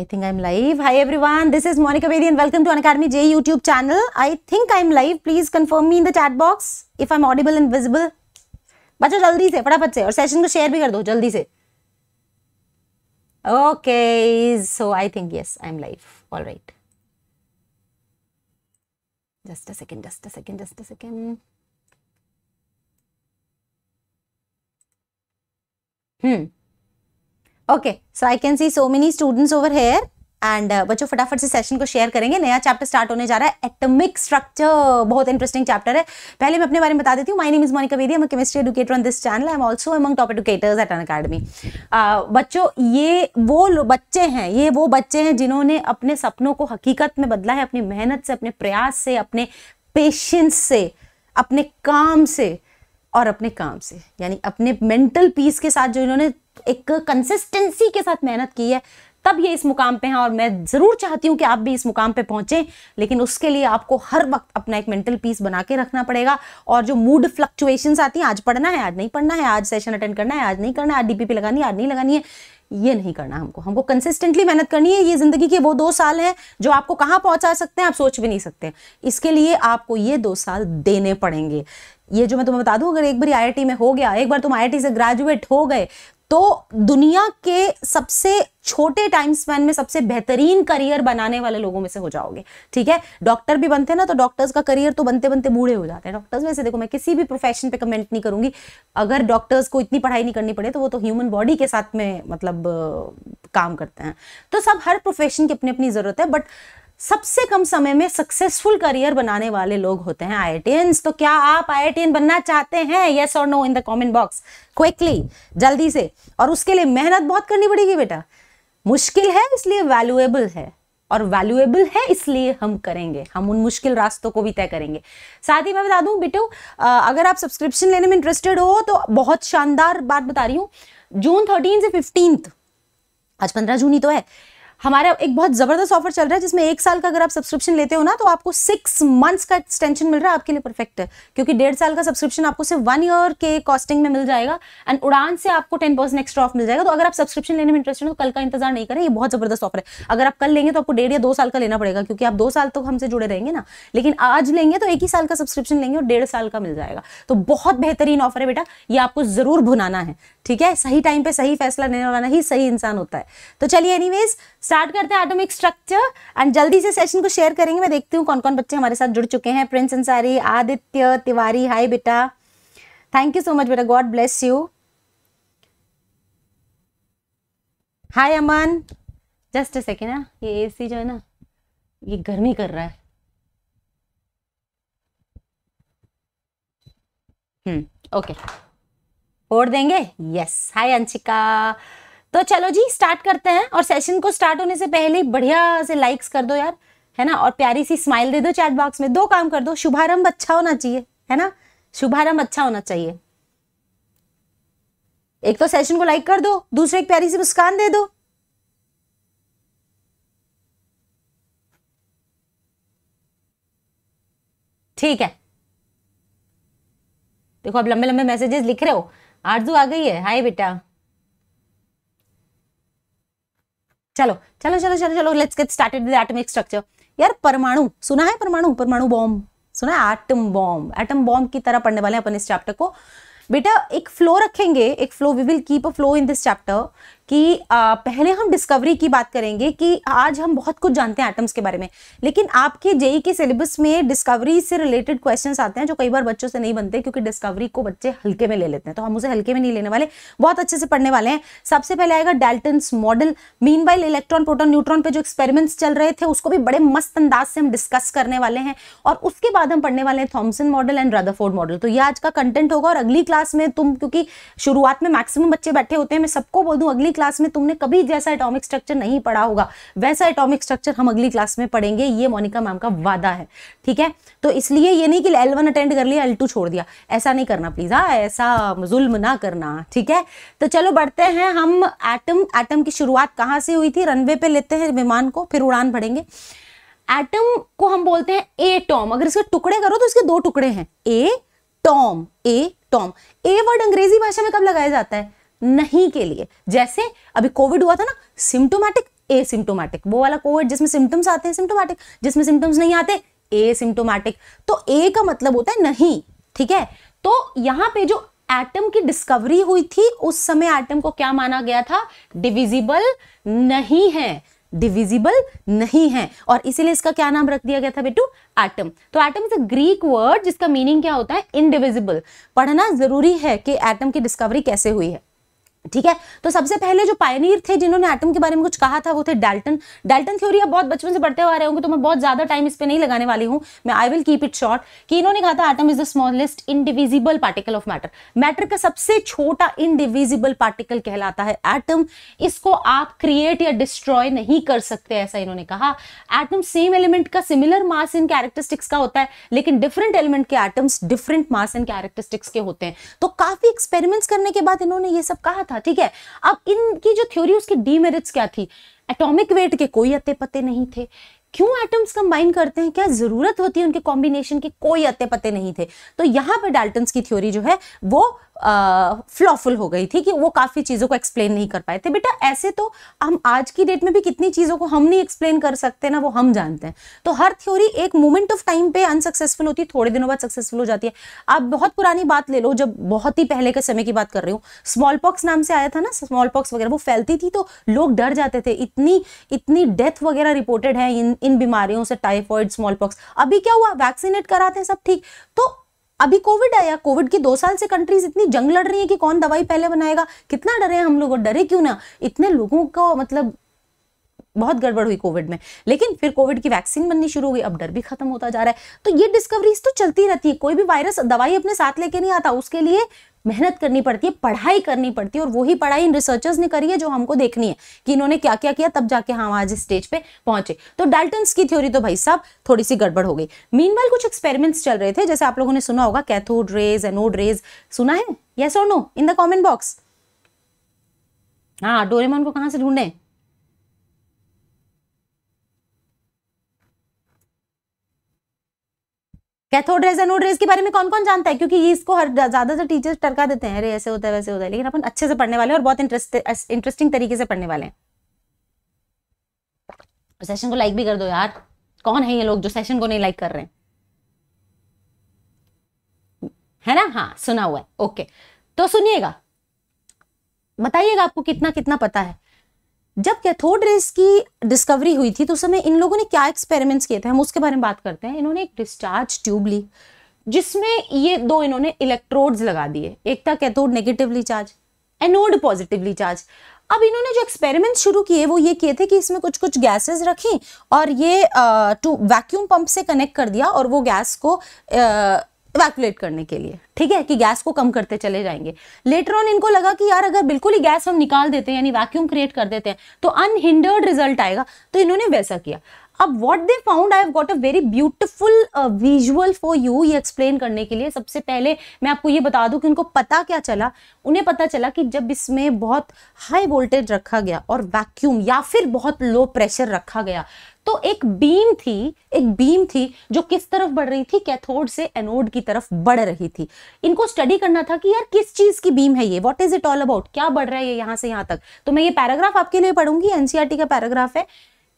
I think I'm live. Hi everyone, this is Monica Bedi and welcome to Academy J YouTube channel. I think I'm live. Please confirm me in the chat box if I'm audible and visible. बच्चों जल्दी से Pada से और session, को share. भी कर दो जल्दी से okay so I think yes I am live all right just a second just a second just okay so I can see so many students over here and बच्चों फटाफट से सेशन को शेयर करेंगे नया चैप्टर स्टार्ट होने जा रहा है एटमिक स्ट्रक्चर बहुत इंटरेस्टिंग चैप्टर है पहले मैं अपने बारे में बता देती हूँ my name is Monica Vedi am chemistry educator on this channel I am also among top educators at Unacademy बच्चों ये वो बच्चे हैं ये वो बच्चे हैं जिन्होंने अपने सपनों को हकीकत में बदला है अपनी मेहनत से अपने प्रयास से अपने पेशेंस से अपने काम से और अपने काम से यानी अपने मेंटल पीस के साथ जो इन्होंने एक कंसिस्टेंसी के साथ मेहनत की है तब ये इस मुकाम पे हैं और मैं ज़रूर चाहती हूँ कि आप भी इस मुकाम पे पहुँचें लेकिन उसके लिए आपको हर वक्त अपना एक मेंटल पीस बना के रखना पड़ेगा और जो मूड फ्लक्चुएशंस आती हैं आज पढ़ना है आज नहीं पढ़ना है आज सेशन अटेंड करना है आज नहीं करना है आज डीपीपी लगानी है आज नहीं लगानी है ये नहीं करना हमको हमको कंसिस्टेंटली मेहनत करनी है ये ज़िंदगी के वो दो साल हैं जो आपको कहाँ पहुँचा सकते हैं आप सोच भी नहीं सकते इसके लिए आपको ये दो साल देने पड़ेंगे ये जो मैं तुम्हें बता दूं अगर एक बार आईआईटी में हो गया एक बार तुम आईआईटी से ग्रेजुएट हो गए तो दुनिया के सबसे छोटे टाइम स्पैन में सबसे बेहतरीन करियर बनाने वाले लोगों में से हो जाओगे ठीक है डॉक्टर भी बनते हैं ना तो डॉक्टर्स का करियर तो बनते बनते बूढ़े हो जाते हैं डॉक्टर्स वैसे देखो मैं किसी भी प्रोफेशन पे कमेंट नहीं करूंगी अगर डॉक्टर्स को इतनी पढ़ाई नहीं करनी पड़े तो वो तो ह्यूमन बॉडी के साथ में मतलब काम करते हैं तो सब हर प्रोफेशन की अपनी अपनी जरूरत है बट सबसे कम समय में सक्सेसफुल करियर बनाने वाले लोग होते हैं आई तो क्या आप आई बनना चाहते हैं येस और no in the comment box quickly जल्दी से और उसके लिए मेहनत बहुत करनी पड़ेगी बेटा मुश्किल है इसलिए वैल्यूएबल है और वैल्यूएबल है इसलिए हम करेंगे हम उन मुश्किल रास्तों को भी तय करेंगे साथ ही मैं बता दूं बेटो अगर आप सब्सक्रिप्शन लेने में इंटरेस्टेड हो तो बहुत शानदार बात बता रही हूँ जून थर्टीन से फिफ्टींथ आज पंद्रह जून ही तो है हमारा एक बहुत ज़बरदस्त ऑफर चल रहा है जिसमें एक साल का अगर आप सब्सक्रिप्शन लेते हो ना तो आपको सिक्स मंथ्स का एक्सटेंशन मिल रहा है आपके लिए परफेक्ट है क्योंकि डेढ़ साल का सब्सक्रिप्शन आपको सिर्फ वन ईयर के कॉस्टिंग में मिल जाएगा एंड उड़ान से आपको टेन परसेंट एक्स्ट्रा ऑफ मिल जाएगा तो अगर आप सब्सक्रिप्शन लेने में इंटरेस्ट हो तो कल का इंतजार नहीं करें ये बहुत ज़बरदस्त ऑफर है अगर आप कल लेंगे तो आपको डेढ़ या दो साल का लेना पड़ेगा क्योंकि आप दो साल तक तो हमसे जुड़े रहेंगे ना लेकिन आज लेंगे तो एक ही साल का सब्सक्रिप्शन लेंगे और डेढ़ साल का मिल जाएगा तो बहुत बेहतरीन ऑफर है बेटा ये आपको ज़रूर भुनाना है ठीक है सही टाइम पे सही फैसला लेने वाला ही सही इंसान होता है तो चलिए एनीवेज स्टार्ट करते हैं एटॉमिक स्ट्रक्चर एंड जल्दी से सेशन को शेयर करेंगे मैं देखती हूँ कौन कौन बच्चे हमारे साथ जुड़ चुके हैं प्रिंस अंसारी आदित्य तिवारी हाय बेटा थैंक यू सो मच बेटा God bless you hi Aman just a second ना ये एसी जो है ना ये गर्मी कर रहा है हम्म ओके okay. फोड़ देंगे यस हाय अंशिका तो चलो जी स्टार्ट करते हैं और सेशन को स्टार्ट होने से पहले बढ़िया से लाइक्स कर दो यार है ना और प्यारी सी स्माइल दे दो चैट बॉक्स में दो काम कर दो शुभारंभ अच्छा होना चाहिए है ना शुभारंभ अच्छा होना चाहिए एक तो सेशन को लाइक कर दो दूसरे एक प्यारी सी मुस्कान दे दो ठीक है देखो आप लंबे लंबे मैसेजेस लिख रहे हो आरजू आ गई है हाय बेटा चलो चलो चलो चलो चलो let's get started with atomic structure यार परमाणु सुना है परमाणु परमाणु बॉम्ब सुना है एटम बॉम्ब एटम बॉम्ब की तरह पढ़ने वाले हैं अपन इस चैप्टर को बेटा एक फ्लो रखेंगे एक flow we will keep a flow in this chapter कि आ, पहले हम डिस्कवरी की बात करेंगे कि आज हम बहुत कुछ जानते हैं एटम्स के बारे में लेकिन आपके जेई e के सिलेबस में डिस्कवरी से रिलेटेड क्वेश्चन आते हैं जो कई बार बच्चों से नहीं बनते क्योंकि डिस्कवरी को बच्चे हल्के में ले लेते हैं तो हम उसे हल्के में नहीं लेने वाले बहुत अच्छे से पढ़ने वाले हैं सबसे पहले आएगा Dalton model mean electron proton neutron पर जो एक्सपेरिमेंट्स चल रहे थे उसको भी बड़े मस्त अंदाज से हम डिस्कस करने वाले हैं और उसके बाद हम पढ़ने वाले हैं Thomson model and Rutherford model तो ये आज का कंटेंट होगा और अगली क्लास में तुम क्योंकि शुरुआत में मैक्सिमम बच्चे बैठे होते हैं मैं सबको बोल दूँ अगली क्लास में तुमने कभी जैसा एटॉमिक स्ट्रक्चर नहीं पढ़ा होगा वैसा एटॉमिक स्ट्रक्चर हम अगली क्लास में पढ़ेंगे ये मोनिका मैम का वादा है ठीक है तो इसलिए ये नहीं कि एल वन अटेंड कर लिया एल टू छोड़ दिया ऐसा नहीं करना प्लीज़ हाँ ऐसा जुल्म ना करना ठीक है तो चलो बढ़ते हैं हम एटम एटम की शुरुआत कहाँ से हुई थी रनवे पे लेते हैं विमान को फिर उड़ान भरेंगे एटम को हम बोलते हैं ए टॉम अगर इसके टुकड़े करो तो इसके दो टुकड़े हैं a tom a tom a word अंग्रेजी भाषा में कब लगाया जाता है नहीं के लिए जैसे अभी कोविड हुआ था ना सिम्टोमैटिक ए सिम्टोमैटिक वो वाला कोविड जिसमें सिम्टम्स आते हैं सिम्टोमैटिक जिसमें सिम्टम्स नहीं आते ए सिम्टोमैटिक तो ए का मतलब होता है नहीं ठीक है तो यहां पे जो एटम की डिस्कवरी हुई थी उस समय एटम को क्या माना गया था डिविजिबल नहीं है डिविजिबल नहीं है और इसीलिए इसका क्या नाम रख दिया गया था बेटू एटम तो atom is a Greek word जिसका मीनिंग क्या होता है इनडिविजिबल पढ़ना जरूरी है कि एटम की डिस्कवरी कैसे हुई है ठीक है तो सबसे पहले जो पायनियर थे जिन्होंने एटम के बारे में कुछ कहा था वो थे डाल्टन डाल्टन थ्योरी आप बहुत बचपन से पढ़ते हुए आ रहे होंगे तो मैं बहुत ज्यादा टाइम इस पर नहीं लगाने वाली हूँ मैं I will keep it short कि इन्होंने कहा था atom is the smallest indivisible particle of matter matter का सबसे छोटा इनडिविजिबल पार्टिकल कहलाता है एटम इसको आप क्रिएट या डिस्ट्रॉय नहीं कर सकते ऐसा इन्होंने कहा एटम सेम एलिमेंट का सिमिलर मास इन कैरेक्टरिस्टिक्स का होता है लेकिन डिफरेंट एलिमेंट के एटम्स डिफरेंट मास इन कैरेक्टरिस्टिक्स के होते हैं तो काफी एक्सपेरिमेंट्स करने के बाद इन्होंने ये सब कहा था ठीक है अब इनकी जो थ्योरी उसकी डीमेरिट्स क्या थी एटॉमिक वेट के कोई अते पते नहीं थे क्यों एटम्स कंबाइन करते हैं क्या जरूरत होती है उनके कॉम्बिनेशन की कोई अते पते नहीं थे तो यहां पर डाल्टन की थ्योरी जो है वो फ्लॉफुल हो गई थी कि वो काफ़ी चीज़ों को एक्सप्लेन नहीं कर पाए थे बेटा ऐसे तो हम आज की डेट में भी कितनी चीज़ों को हम नहीं एक्सप्लेन कर सकते ना वो हम जानते हैं तो हर थ्योरी एक मोमेंट ऑफ टाइम पे अनसक्सेसफुल होती है थोड़े दिनों बाद सक्सेसफुल हो जाती है आप बहुत पुरानी बात ले लो जब बहुत ही पहले के समय की बात कर रही हूँ स्मॉल पॉक्स नाम से आया था ना स्मॉल पॉक्स वगैरह वो फैलती थी तो लोग डर जाते थे इतनी इतनी डेथ वगैरह रिपोर्टेड है इन इन बीमारियों से टाइफॉइड स्मॉल पॉक्स अभी क्या हुआ वैक्सीनेट कराते हैं सब ठीक तो अभी कोविड आया कोविड के दो साल से कंट्रीज इतनी जंग लड़ रही है कि कौन दवाई पहले बनाएगा कितना डरे हम लोग डरे क्यों ना इतने लोगों का मतलब बहुत गड़बड़ हुई कोविड में लेकिन फिर कोविड की वैक्सीन बननी शुरू हो गई अब डर भी खत्म होता जा रहा है तो ये डिस्कवरीज तो चलती रहती है कोई भी वायरस दवाई अपने साथ लेके नहीं आता उसके लिए मेहनत करनी पड़ती है पढ़ाई करनी पड़ती है और वही पढ़ाई इन रिसर्चर्स ने करी है जो हमको देखनी है कि इन्होंने क्या क्या किया तब जाके हम आज इस स्टेज पे पहुंचे तो डाल्टन की थ्योरी तो भाई साहब थोड़ी सी गड़बड़ हो गई मीन कुछ एक्सपेरिमेंट्स चल रहे थे जैसे आप लोगों ने सुना होगा कैथोड रेज एनोड रेज सुना है यस और no in the comment box हाँ डोरेमोन को कहां से ढूंढे कैथोड रेज एनोड रेज के बारे में कौन कौन जानता है क्योंकि ये इसको हर ज्यादातर टीचर्स टरका देते हैं अरे ऐसे होता है वैसे होता है लेकिन अपन अच्छे से पढ़ने वाले हैं और बहुत इंटरेस्टिंग तरीके से पढ़ने वाले हैं सेशन तो को लाइक भी कर दो यार कौन है ये लोग जो सेशन को नहीं लाइक कर रहे हैं है ना हाँ सुना हुआ है ओके तो सुनिएगा बताइएगा आपको कितना कितना पता है जब कैथोड रेस की डिस्कवरी हुई थी तो उस समय इन लोगों ने क्या एक्सपेरिमेंट्स किए थे हम उसके बारे में बात करते हैं इन्होंने एक डिस्चार्ज ट्यूब ली जिसमें ये दो इन्होंने इलेक्ट्रोड्स लगा दिए एक था cathode negatively charge anode positively charge अब इन्होंने जो एक्सपेरिमेंट शुरू किए वो ये किए थे कि इसमें कुछ कुछ गैसेस रखी और ये टू वैक्यूम पंप से कनेक्ट कर दिया और वो गैस को इवैक्यूलेट करने के लिए ठीक है कि गैस को कम करते चले जाएंगे लेटर ऑन इनको लगा कि यार अगर बिल्कुल ही गैस हम निकाल देते हैं यानी वैक्यूम क्रिएट कर देते हैं तो अनहिंडर्ड रिजल्ट आएगा तो इन्होंने वैसा किया अब what they found I have got a very beautiful visual for you ये एक्सप्लेन करने के लिए सबसे पहले मैं आपको ये बता दूं कि उनको पता क्या चला उन्हें पता चला कि जब इसमें बहुत हाई वोल्टेज रखा गया और वैक्यूम या फिर बहुत लो प्रेशर रखा गया तो एक बीम थी एक बीम थी जो किस तरफ बढ़ रही थी कैथोड से एनोड की तरफ बढ़ रही थी इनको स्टडी करना था कि यार किस चीज की बीम है ये what is it all about क्या बढ़ रहा है ये यहां से यहां तक तो मैं ये पैराग्राफ आपके लिए पढ़ूंगी एनसीआरटी e का पैराग्राफ है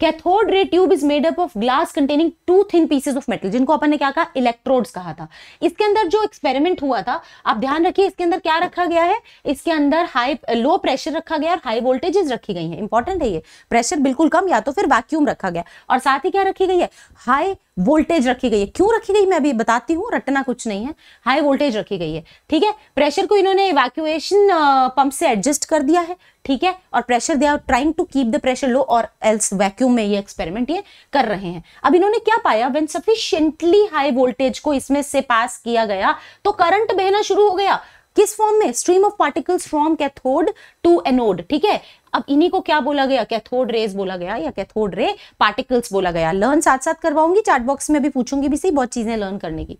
cathode ray tube is made up of glass containing two thin pieces of metal जिनको अपन ने क्या कहा इलेक्ट्रोड्स कहा था इसके अंदर जो एक्सपेरिमेंट हुआ था आप ध्यान रखिए इसके अंदर क्या रखा गया है इसके अंदर हाई लो प्रेशर रखा गया और हाई वोल्टेजेस रखी गई है इंपॉर्टेंट है ये प्रेशर बिल्कुल कम या तो फिर वैक्यूम रखा गया और साथ ही क्या रखी गई है हाई वोल्टेज रखी गई है क्यों रखी गई मैं अभी बताती हूँ रटना कुछ नहीं है हाई वोल्टेज रखी गई है ठीक है प्रेशर को इन्होंने वैक्यूएशन पंप से एडजस्ट कर दिया है ठीक है और pressure they are trying to keep the pressure low और एल्स वैक्यूम में ये एक्सपेरिमेंट ये कर रहे हैं अब इन्होंने क्या पाया व्हेन सफिशियंटली हाई वोल्टेज को इसमें से पास किया गया तो करंट बहना शुरू हो गया किस फॉर्म में stream of particles from cathode to anode ठीक है अब इन्हीं को क्या बोला गया कैथोड रेज बोला गया या कैथोड रे पार्टिकल्स बोला गया लर्न साथ साथ करवाऊंगी चार्ट बॉक्स में भी पूछूंगी भी सही बहुत चीजें लर्न करने की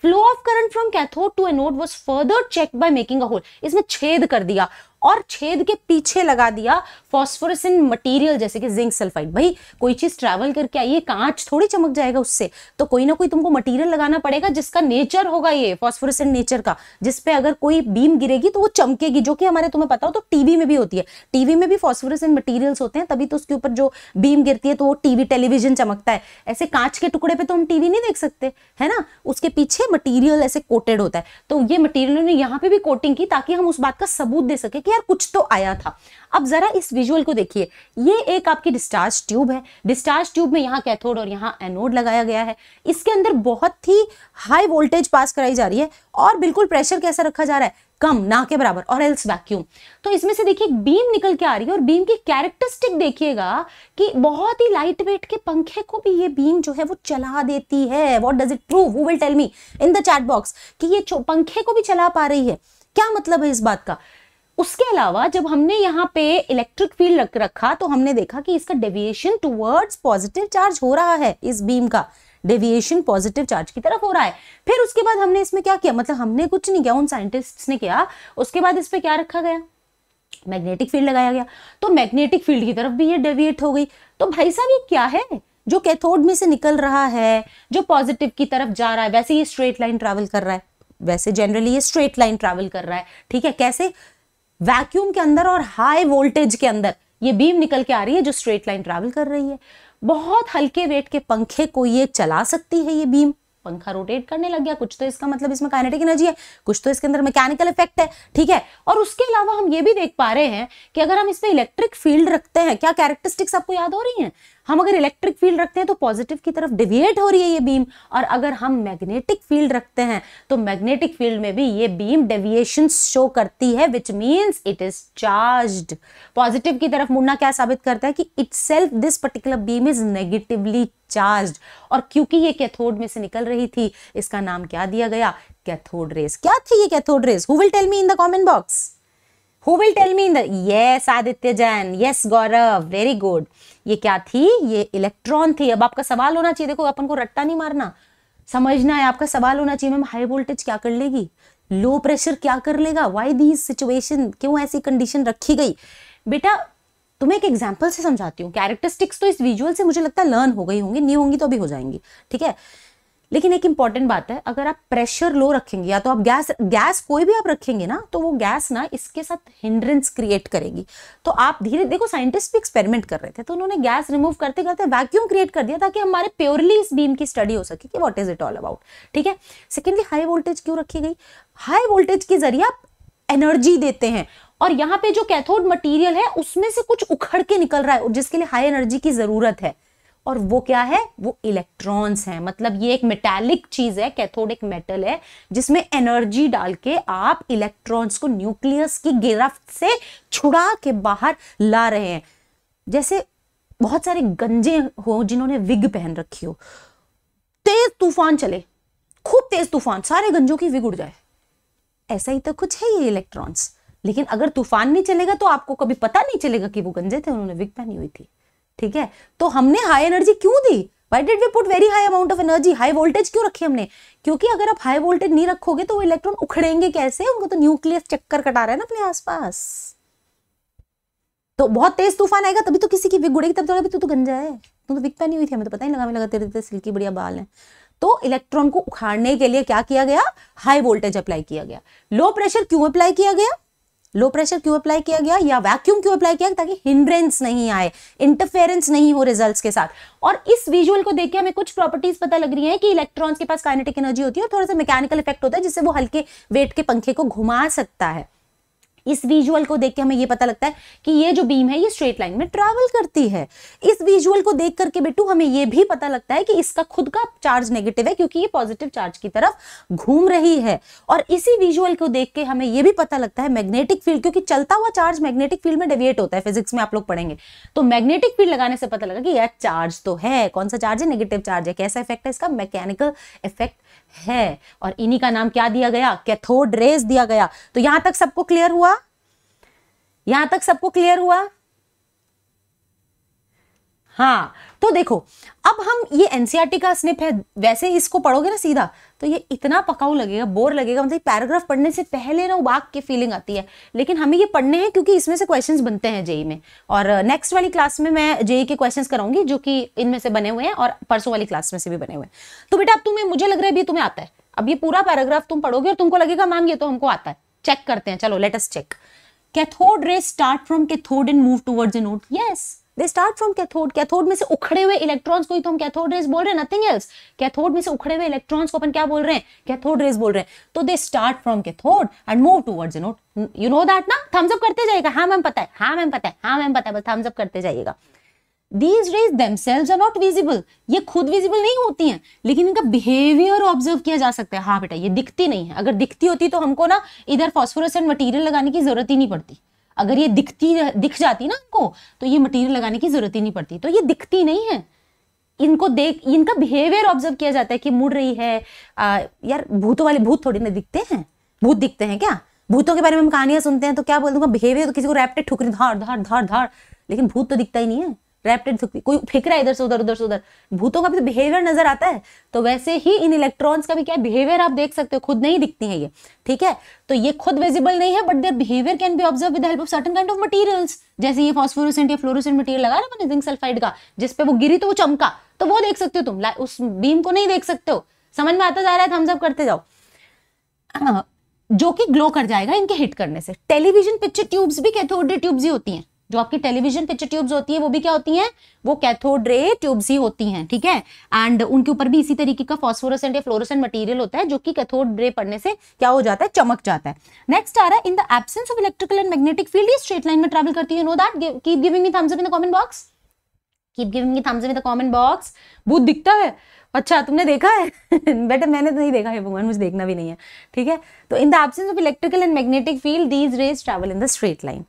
flow of current from cathode to anode was further check by making a hole इसमें छेद कर दिया और छेद के पीछे लगा दिया फॉस्फोरस इन मटीरियल जैसे कि जिंक सल्फाइड भाई कोई चीज ट्रैवल करके आई है कांच थोड़ी चमक जाएगा उससे तो कोई ना कोई तुमको मटीरियल लगाना पड़ेगा जिसका नेचर होगा ये फॉस्फोरस इन नेचर का जिसपे अगर कोई बीम गिरेगी तो वो चमकेगी जो कि हमारे तुम्हें पता हो तो टीवी में भी होती है टीवी में भी फॉस्फोरस इन मटीरियल होते हैं तभी तो उसके ऊपर जो बीम गिरती है तो वो टीवी टेलीविजन चमकता है ऐसे कांच के टुकड़े पे तो हम टीवी नहीं देख सकते है ना उसके पीछे मटीरियल ऐसे कोटेड होता है तो ये मटीरियल ने यहाँ पे भी कोटिंग की ताकि हम उस बात का सबूत दे सके कि यार कुछ तो आया था अब ज़रा इस विजुअल को देखिए ये एक आपकी डिस्चार्ज ट्यूब है डिस्चार्ज ट्यूब में यहाँ कैथोड और यहाँ एनोड लगाया गया है इसके अंदर बहुत ही हाई वोल्टेज पास कराई जा रही है और बिल्कुल प्रेशर कैसा रखा जा रहा है कम ना के बराबर और एल्स वैक्यूम तो इसमें से देखिए बीम निकल के आ रही है और बीम की कैरेक्टरिस्टिक देखिएगा कि बहुत ही लाइट वेट के पंखे को भी ये बीम जो है वो चला देती है what does it prove who will tell me in the chat box कि ये पंखे को भी चला पा रही है क्या मतलब है इस बात का उसके अलावा जब हमने यहाँ पे इलेक्ट्रिक फील्ड रख रखा तो हमने देखा कि इसका डेविएशन टूवर्ड्स पॉजिटिव चार्ज हो रहा है इस बीम का डेविएशन पॉजिटिव चार्ज की तरफ हो रहा है फिर उसके बाद हमने इसमें क्या किया मतलब हमने कुछ नहीं किया उन साइंटिस्ट ने किया उसके बाद इस पर क्या रखा गया मैग्नेटिक फील्ड लगाया गया तो मैग्नेटिक फील्ड की तरफ भी ये डेविएट हो गई तो भाई साहब ये क्या है जो कैथोड में से निकल रहा है जो पॉजिटिव की तरफ जा रहा है वैसे ये स्ट्रेट लाइन ट्रेवल कर रहा है वैसे जनरली ये स्ट्रेट लाइन ट्रेवल कर रहा है ठीक है कैसे वैक्यूम के अंदर और हाई वोल्टेज के अंदर ये बीम निकल के आ रही है जो स्ट्रेट लाइन ट्रैवल कर रही है बहुत हल्के वेट के पंखे को ये चला सकती है ये बीम पंखा रोटेट करने लग गया कुछ तो इसका मतलब इसमें काइनेटिक एनर्जी है कुछ तो इसके अंदर मैकेनिकल इफेक्ट है ठीक है और उसके अलावा हम ये भी देख पा रहे हैं कि अगर हम इसमें इलेक्ट्रिक फील्ड रखते हैं क्या कैरेक्टरिस्टिक्स आपको याद हो रही हैं हम अगर इलेक्ट्रिक फील्ड रखते हैं तो पॉजिटिव की तरफ डिविएट हो रही है ये बीम और अगर हम मैग्नेटिक फील्ड रखते हैं तो मैग्नेटिक फील्ड में भी ये बीम डेविएशन शो करती है which means it is charge positive की तरफ मुड़ना क्या साबित करता है कि it this particular beam is negatively charge और क्योंकि ये कैथोड में से निकल रही थी इसका नाम क्या दिया गया कैथोड रेस क्या थी ये cathode rays who will tell me in the comment box who will tell me in the yes Aditya Jain yes Gaurav very good ये क्या थी ये इलेक्ट्रॉन थी अब आपका सवाल होना चाहिए देखो अपन को रट्टा नहीं मारना समझना है आपका सवाल होना चाहिए मैम हाई वोल्टेज क्या कर लेगी लो प्रेशर क्या कर लेगा वाई दीज सिचुएशन क्यों ऐसी कंडीशन रखी गई बेटा तो मैं एक एग्जाम्पल से समझाती हूँ कैरेक्टरिस्टिक्स तो इस विजुअल से मुझे लगता है लर्न हो गई होंगी नहीं होंगी तो अभी हो जाएंगी ठीक है लेकिन एक इंपॉर्टेंट बात है अगर आप प्रेशर लो रखेंगे या तो आप गैस गैस कोई भी आप रखेंगे ना तो वो गैस ना इसके साथ हिंड्रेंस क्रिएट करेगी तो आप धीरे देखो साइंटिस्ट भी एक्सपेरिमेंट कर रहे थे तो उन्होंने गैस रिमूव करते करते वैक्यूम क्रिएट कर दिया ताकि हमारे प्योरली इस बीम की स्टडी हो सके कि what is it all about ठीक है सेकेंडली हाई वोल्टेज क्यों रखी गई हाई वोल्टेज के जरिए आप एनर्जी देते हैं और यहाँ पे जो कैथोड मटेरियल है उसमें से कुछ उखड़ के निकल रहा है और जिसके लिए हाई एनर्जी की जरूरत है और वो क्या है वो इलेक्ट्रॉन्स हैं मतलब ये एक मेटालिक चीज है कैथोड एक मेटल है जिसमें एनर्जी डाल के आप इलेक्ट्रॉन्स को न्यूक्लियस की गिरफ्त से छुड़ा के बाहर ला रहे हैं जैसे बहुत सारे गंजे हो जिन्होंने विग पहन रखी हो तेज तूफान चले खूब तेज तूफान सारे गंजों की विग उड़ जाए ऐसा ही तो कुछ है ये इलेक्ट्रॉन्स लेकिन अगर तूफान नहीं चलेगा तो आपको कभी पता नहीं चलेगा कि वो गंजे थे उन्होंने विग पहनी हुई थी ठीक है तो हमने हाई एनर्जी क्यों दी why did we put very high amount of energy high voltage क्यों रखी हमने क्योंकि अगर आप हाई वोल्टेज नहीं रखोगे तो वो इलेक्ट्रॉन उखड़ेंगे कैसे उनको तो न्यूक्लियस चक्कर कटा रहे हैं ना अपने आसपास तो बहुत तेज तूफान आएगा तभी तो किसी की विग गुड़ेगी तब तो तू तो गंजा है तू तो विग पहनी हुई थी हमें तो पता ही लगा लगा तेरे सिल्की बढ़िया बाल है तो इलेक्ट्रॉन को उखाड़ने के लिए क्या किया गया हाई वोल्टेज अप्लाई किया गया लो प्रेशर क्यों अप्लाई किया गया लो प्रेशर क्यों अप्लाई किया गया या वैक्यूम क्यों अप्लाई किया ताकि हिंड्रेंस नहीं आए इंटरफेरेंस नहीं हो रिजल्ट्स के साथ और इस विजुअल को देख के हमें कुछ प्रॉपर्टीज पता लग रही है कि इलेक्ट्रॉन्स के पास काइनेटिक एनर्जी होती है और थोड़ा सा मैकेनिकल इफेक्ट होता है जिससे वो हल्के वेट के पंखे को घुमा सकता है इस विजुअल को देख के हमें ये पता लगता है कि ये जो बीम है ये स्ट्रेट लाइन में ट्रैवल करती है इस विजुअल को देख करके बेटू हमें ये भी पता लगता है कि इसका खुद का चार्ज नेगेटिव है क्योंकि ये पॉजिटिव चार्ज की तरफ घूम रही है और इसी विजुअल को देख के हमें ये भी पता लगता है मैग्नेटिक फील्ड क्योंकि चलता हुआ चार्ज मैग्नेटिक फील्ड में डेविएट होता है फिजिक्स में आप लोग पढ़ेंगे तो मैग्नेटिक फील्ड लगाने से पता लगा कि यार चार्ज तो है कौन सा चार्ज है नेगेटिव चार्ज है कैसा इफेक्ट है इसका मैकेनिकल इफेक्ट है और इन्हीं का नाम क्या दिया गया कैथोड रेज दिया गया तो यहां तक सबको क्लियर हुआ यहां तक सबको क्लियर हुआ हाँ तो देखो अब हम ये एनसीआरटी e का स्निप है वैसे इसको पढ़ोगे ना सीधा तो ये इतना पकाऊ लगेगा बोर लगेगा मतलब पैराग्राफ पढ़ने से पहले ना उबाग की फीलिंग आती है लेकिन हमें ये पढ़ने हैं क्योंकि इसमें से क्वेश्चंस बनते हैं जेई में और नेक्स्ट uh, वाली क्लास में मैं जेई के क्वेश्चंस कराऊंगी जो कि इनमें से बने हुए हैं और परसों वाली क्लास में से भी बने हुए हैं तो बेटा अब तुम्हें मुझे लग रहा है अभी तुम्हें आता है अब ये पूरा पैराग्राफ तुम पढ़ोगे और तुमको लगेगा मैम ये तो हमको आता है चेक करते हैं चलो let's check cathode rays start from cathode and move towards anode yes they start from cathode cathode में से उखड़े हुए इलेक्ट्रॉन्स को ही तो हम कैथोड रेस बोल रहे हैं नथिंग एल्स कैथोड में से उखड़े हुए इलेक्ट्रॉन्स को अपन क्या बोल रहे हैं कैथोड रेस बोल रहे हैं तो they start from cathode and move towards anode you know that ना थम्स अप करते जाइएगा हाँ मैम पता है हाँ मैम पता है हाँ मैम पता है बस थम्स अप करते जाइएगा these rays themselves are not visible ये खुद विजिबल नहीं होती हैं लेकिन इनका बिहेवियर ऑब्जर्व किया जा सकता है हाँ बेटा ये दिखती नहीं है अगर दिखती होती तो हमको ना इधर फॉस्फोरस एंड मटीरियल लगाने की जरूरत ही नहीं पड़ती अगर ये दिखती दिख जाती ना इनको तो ये मटेरियल लगाने की जरूरत ही नहीं पड़ती तो ये दिखती नहीं है इनको देख इनका बिहेवियर ऑब्जर्व किया जाता है कि मुड़ रही है आ, यार भूतों वाले भूत थोड़ी ना दिखते हैं भूत दिखते हैं क्या भूतों के बारे में हम कहानियां सुनते हैं तो क्या बोल दूंगा बिहेवियर तो किसी को रैपटे ठुकरी धार धार धार धार लेकिन भूत तो दिखता ही नहीं है रैप्टेड शक्ति कोई फिक रहा है इधर से उधर उधर से उधर भूतों का भी तो बिहेवियर नजर आता है तो वैसे ही इन इलेक्ट्रॉन्स का भी क्या बिहेवियर आप देख सकते हो खुद नहीं दिखती है ये ठीक है तो ये खुद विजिबल नहीं है but their behaviour can be observe with help of certain kind of materials जैसे ये फॉस्फोरोसेंट या फ्लोरोसेंट मटीरियल लगा ना जिंक सल्फाइड का जिसपे वो गिरी तो वो चमका तो वो देख सकते हो तुम उस बीम को नहीं देख सकते हो समझ में आता जा रहा है थम्सअप करते जाओ जो कि ग्लो कर जाएगा इनके हिट करने से टेलीविजन पिक्चर ट्यूब्स भी कैथोड ट्यूब्स ही होती हैं जो आपकी टेलीविजन पिक्चर ट्यूब्स होती है वो भी क्या होती हैं वो कैथोड रे ट्यूब्स ही होती हैं ठीक है एंड उनके ऊपर भी इसी तरीके का फॉस्फोरसेंट या फ्लोरोसेंट मटेरियल होता है जो कि कैथोड रे पड़ने से क्या हो जाता है चमक जाता है नेक्स्ट आ रहा है in the absence of electrical and magnetic field ये स्ट्रेट लाइन में ट्रेवल करती है know that keep giving me thumbs up in the comment box keep giving me thumbs up in the comment box भूत दिखता है अच्छा तुमने देखा है बेटर मैंने तो नहीं देखा है भगवान मुझे देखना भी नहीं है ठीक है तो in the absence of electrical and magnetic field these rays travel in the straight line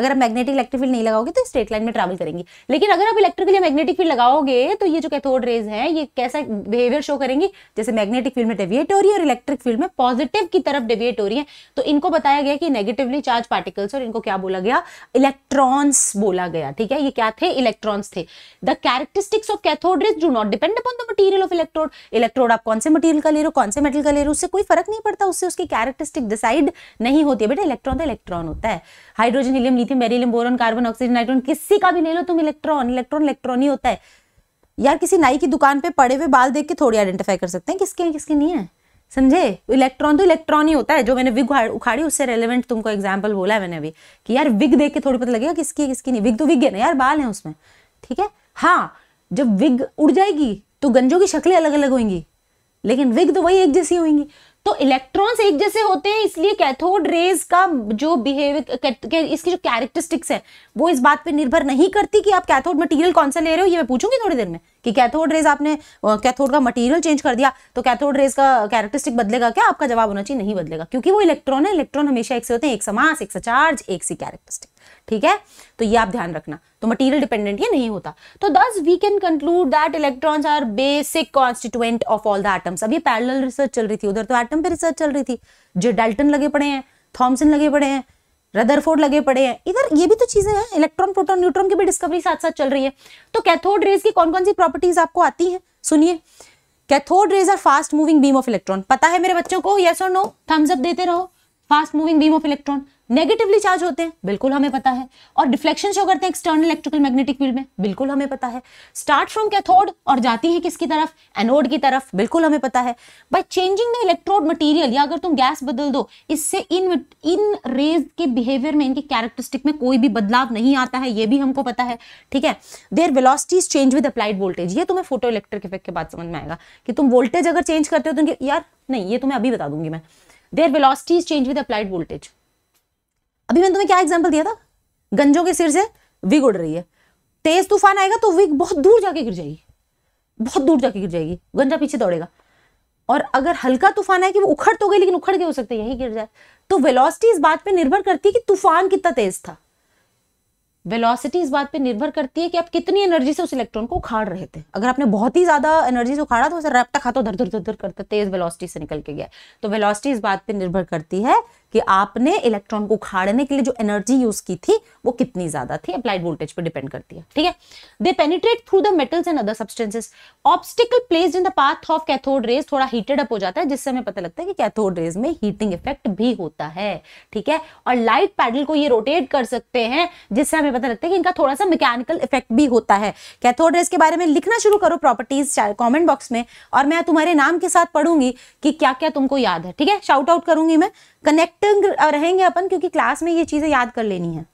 अगर आप मैग्नेटिक इलेक्ट्रिक फील्ड नहीं लगाओगे तो स्ट्रेट लाइन में ट्रैवल करेंगी लेकिन अगर आप इलेक्ट्रिकल या मैग्नेटिक फील्ड लगाओगे तो ये जो कैथोड रेज है ये कैसा बिहेवियर शो करेंगी जैसे मैग्नेटिक फील्ड में डेविएट हो रही है और इलेक्ट्रिक फील्ड में पॉजिटिव की तरफ डेविएट हो रही है तो इनको बताया गया कि नेगेटिवली चार्ज पार्टिकल्स और इनको क्या बोला गया इलेक्ट्रॉन्स बोला गया ठीक है ये क्या थे इलेक्ट्रॉन्स थे the characteristics of cathode rays do not depend upon the material of electrode electrode आप कौन से मटीरियल का ले रहे हो कौन से मेटल का ले रहे हो उससे कोई फर्क नहीं पड़ता उससे उसकी कैरेक्टरिस्टिक डिसाइड नहीं होती है बेटा इलेक्ट्रॉन तो इलेक्ट्रॉन होता है hydrogen helium lithium beryllium boron carbon oxygen nitrogen किसी का भी ले लो तुम इलेक्ट्रॉन इलेक्ट्रॉन इलेक्ट्रॉन ही होता है यार किसी नाई की दुकान पे पड़े हुए बाल देख के थोड़ी आइडेंटिफाई कर सकते हैं किसके हैं किसके नहीं है समझे इलेक्ट्रॉन तो इलेक्ट्रॉन ही होता है जो मैंने विग उखाड़ी उससे रेलिवेंट तुमको एग्जाम्पल बोला है मैंने अभी कि यार विग देख के थोड़ी पता लगेगा किसकी है किसकी नहीं विग तो विग है ना यार बाल है उसमें ठीक है हाँ जब विग उड़ जाएगी तो गंजों की शक्लें अलग अलग होंगी लेकिन विग तो वही एक जैसी होंगी तो इलेक्ट्रॉन्स एक जैसे होते हैं इसलिए कैथोड रेज का जो बिहेवियर इसकी जो कैरेक्टरिस्टिक्स है वो इस बात पे निर्भर नहीं करती कि आप कैथोड मटेरियल कौन सा ले रहे हो ये मैं पूछूंगी थोड़ी देर में कि कैथोड रेज आपने कैथोड का मटेरियल चेंज कर दिया तो कैथोड रेज का कैरेक्टरिस्टिक बदलेगा क्या आपका जवाब होना चाहिए नहीं बदलेगा क्योंकि वो इलेक्ट्रॉन है इलेक्ट्रॉन हमेशा एक से होते हैं एक समास एक चार्ज एक सी कैरेक्टरिस्टिक ठीक है तो ये आप ध्यान रखना तो मटेरियल डिपेंडेंट ये नहीं होता तो thus we can conclude that electrons are basic constituent of all the items अभी पैरल रिसर्च चल रही थी उधर तो आइटम पे रिसर्च चल रही थी जो डेल्टन लगे पड़े हैं थॉम्सन लगे पड़े हैं रदरफोर्ड लगे पड़े हैं इधर ये भी तो चीजें हैं इलेक्ट्रॉन प्रोटॉन न्यूट्रॉन की भी डिस्कवरी साथ साथ चल रही है तो कैथोड रेज की कौन कौन सी प्रॉपर्टीज आपको आती हैं सुनिए cathode rays are fast moving beam of electron पता है मेरे बच्चों को यस और नो थम्स अप देते रहो fast moving beam of electron negatively charge होते हैं बिल्कुल हमें पता है और डिफ्लेक्शन शो करते हैं एक्सटर्नल इलेक्ट्रिकल मैग्नेटिक फील्ड में बिल्कुल हमें पता है स्टार्ट फ्रॉम कैथोड और जाती है किसकी तरफ एनोड की तरफ बिल्कुल हमें पता है but changing the electrode material या अगर तुम गैस बदल दो इससे इन इन रेज के बिहेवियर में इनके कैरेक्टरिस्टिक में कोई भी बदलाव नहीं आता है ये भी हमको पता है ठीक है their velocities change with applied voltage ये तुम्हें फोटो इलेक्ट्रिक इफेक्ट के बाद समझ में आएगा कि तुम वोल्टेज अगर चेंज करते हो तो यार नहीं ये तुम्हें अभी बता दूंगी मैं their velocities change with applied voltage अभी मैंने तुम्हें क्या एग्जाम्पल दिया था गंजों के सिर से विग उड़ रही है तेज तूफान आएगा तो विग बहुत दूर जाके गिर जाएगी बहुत दूर जाके गिर जाएगी गंजा पीछे दौड़ेगा और अगर हल्का तूफान है कि वो उखड़ तो गई लेकिन उखड़ के हो सकते यही गिर जाए तो वेलोसिटी इस बात पे निर्भर करती है कि तूफान कितना तेज था वेलोसिटी इस बात पे निर्भर करती है कि आप कितनी एनर्जी से उस इलेक्ट्रॉन को उखाड़ रहे थे अगर आपने बहुत ही ज्यादा एनर्जी से उखाड़ा तो उसे रैप्टा खाता धर धर धर धर करता तेज वेलोसिटी से निकल के गया तो वेलोसिटी इस बात पे निर्भर करती है कि आपने इलेक्ट्रॉन को उखाड़ने के लिए जो एनर्जी यूज की थी वो कितनी ज्यादा थी अप्लाइड वोल्टेज पर डिपेंड करती है ठीक है they penetrate through the metals and other substances obstacle place in the path of cathode rays थोड़ा हीटेड अप हो जाता है जिससे हमें पता लगता है कि कैथोड रेज में हीटिंग इफेक्ट भी होता है ठीक है और लाइट पैडल को ये रोटेट कर सकते हैं जिससे हमें पता लगता है कि इनका थोड़ा सा मैकेनिकल इफेक्ट भी होता है कैथोड रेज के बारे में लिखना शुरू करो प्रॉपर्टीज कॉमेंट बॉक्स में और मैं तुम्हारे नाम के साथ पढ़ूंगी कि क्या क्या तुमको याद है ठीक है शाउट आउट करूंगी मैं कनेक्टिंग रहेंगे अपन क्योंकि क्लास में ये चीजें याद कर लेनी है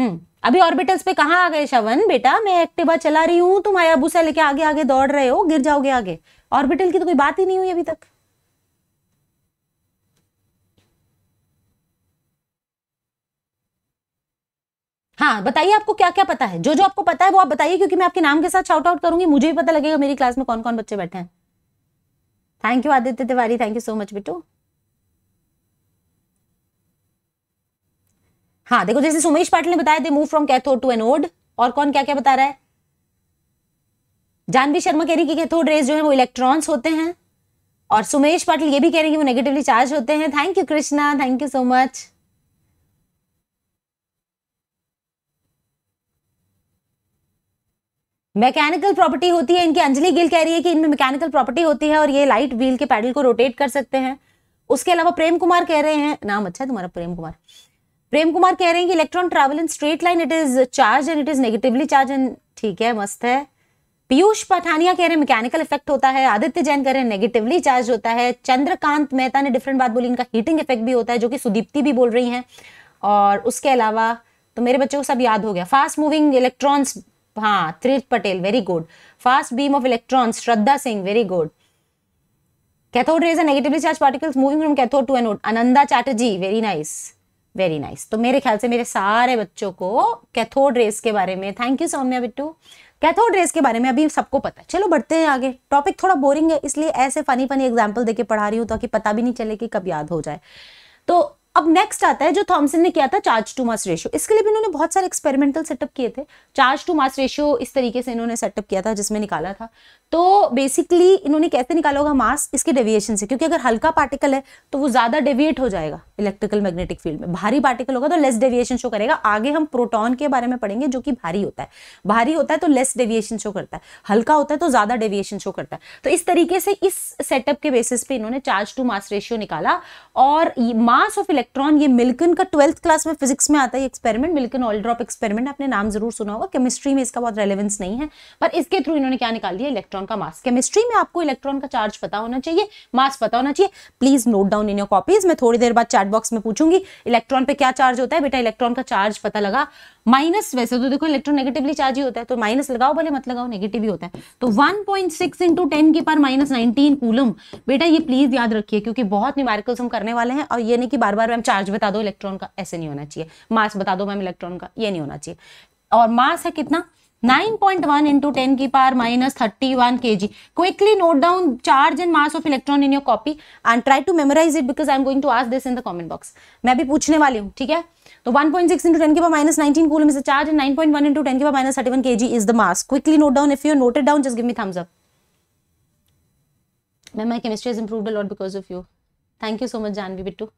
हम्म अभी ऑर्बिटल्स पे कहा आ गए शवन बेटा मैं एक्टिवा चला रही हूँ तुम आयाबूसा लेके आगे आगे दौड़ रहे हो गिर जाओगे आगे ऑर्बिटल की तो कोई बात ही नहीं हुई अभी तक हाँ बताइए आपको क्या क्या पता है जो जो आपको पता है वो आप बताइए क्योंकि मैं आपके नाम के साथ शाउट आउट करूंगी मुझे भी पता लगेगा मेरी क्लास में कौन कौन बच्चे बैठे हैं thank you Aditya Tiwari thank you so much Bittu हाँ देखो जैसे सुमेश पाटिल ने बताया they move from cathode to anode और कौन क्या क्या बता रहा है जानवी शर्मा कह रही कि कैथोड रेज जो है वो इलेक्ट्रॉन्स होते हैं और सुमेश पाटिल ये भी कह रहे हैं कि वो नेगेटिवली चार्ज होते हैं thank you Krishna thank you so much mechanical property होती है इनकी अंजलि गिल कह रही है कि इनमें मैकेनिकल प्रॉपर्टी होती है और ये लाइट व्हील के पैडल को रोटेट कर सकते हैं उसके अलावा प्रेम कुमार कह रहे हैं नाम अच्छा है तुम्हारा प्रेम कुमार प्रेम कुमार कह रहे हैं कि electron travel in straight line it is charge and it is negatively charge एंड ठीक है मस्त है पीयूष पठानिया कह रहे हैं मैकेनिकल इफेक्ट होता है आदित्य जैन कह रहे हैं नेगेटिवली चार्ज होता है चंद्रकांत मेहता ने डिफरेंट बात बोली इनका हीटिंग इफेक्ट भी होता है जो कि सुदीप्ति भी बोल रही हैं और उसके अलावा तो मेरे बच्चों को सब याद हो गया फास्ट मूविंग इलेक्ट्रॉन्स हाँ Trij Patel very good fast beam of electrons Shraddha Singh very good cathode rays negatively charge particles moving from cathode to anode Ananda Chatterjee very nice nice. Very nice nice. तो मेरे ख्याल से मेरे सारे बच्चों को कैथोड रेस के बारे में thank you Saumya Bittu cathode rays के बारे में अभी सबको पता है चलो बढ़ते हैं आगे टॉपिक थोड़ा बोरिंग है इसलिए ऐसे फनी फनी एग्जाम्पल देके पढ़ा रही हूँ ताकि पता भी नहीं चले कि कब याद हो जाए तो अब नेक्स्ट आता है जो थॉमसन ने किया था चार्ज टू मास रेशियो इसके लिए भी इन्होंने बहुत सारे एक्सपेरिमेंटल सेटअप किए the charge to mass ratio इस तरीके से इन्होंने सेटअप किया था जिसमें निकाला था तो बेसिकली इन्होंने कैसे निकाला होगा मास इसके डेविएशन से क्योंकि अगर हल्का पार्टिकल है तो वो ज़्यादा डेविएट हो जाएगा इलेक्ट्रिकल मैग्नेटिक फील्ड में भारी पार्टिकल होगा तो लेस डेविएशन शो करेगा आगे हम प्रोटॉन के बारे में पढ़ेंगे जो कि भारी होता है भारी होता है तो लेस डेविएशन शो करता है हल्का होता है तो ज़्यादा डेविएशन शो करता है तो इस तरीके से इस सेटअप के बेसिस पे इन्होंने चार्ज टू मास रेशियो निकाला और मास ऑफ इलेक्ट्रॉन ये मिल्कन का ट्वेल्थ क्लास में फिजिक्स में आता है एक्सपेरिमेंट मिल्कन ऑलड्रॉप एक्सपेरिमेंट आपने नाम जरूर सुना होगा केमिस्ट्री में इसका बहुत रेलिवेंस नहीं है पर इसके थ्रू इन्होंने क्या निकाल दिया इलेक्ट्रॉन इलेक्ट्रॉन का मास केमिस्ट्री में आपको इलेक्ट्रॉन का चार्ज पता होना चाहिए मास पता होना चाहिए please note down in your copies मैं थोड़ी देर बाद चैट बॉक्स में पूछूंगी इलेक्ट्रॉन पे क्या चार्ज होता है बेटा इलेक्ट्रॉन का चार्ज पता लगा माइनस वैसे तो देखो इलेक्ट्रॉन नेगेटिवली चार्ज ही होता है तो माइनस लगाओ भले मत लगाओ नेगेटिव ही होता है तो one point six into ten की पर माइनस नाइनटीन कूलम बेटा ये प्लीज याद रखिए क्योंकि बहुत निमारिकल्स हम करने वाले हैं और ये नहीं कि बार बार मैम चार्ज बता दो इलेक्ट्रॉन का ऐसे नहीं होना चाहिए मास बता दो मैम इलेक्ट्रॉन का ये नहीं होना चाहिए और मास है कितना 9.1 पॉइंट वन की power minus thirty one K G quickly note down charge and mass of electron in your copy and try to memorize it because I am going to ask this in the comment box मैं भी पूछने वाली हूँ ठीक है तो 1.6 point six into ten की power minus nineteen coulomb में charge and nine point one into ten की power minus thirty one K G is the mass quickly note down if you noted down just give me thumbs up ma'am my chemistry is improve lot because of you thank you so much Janvi Bittu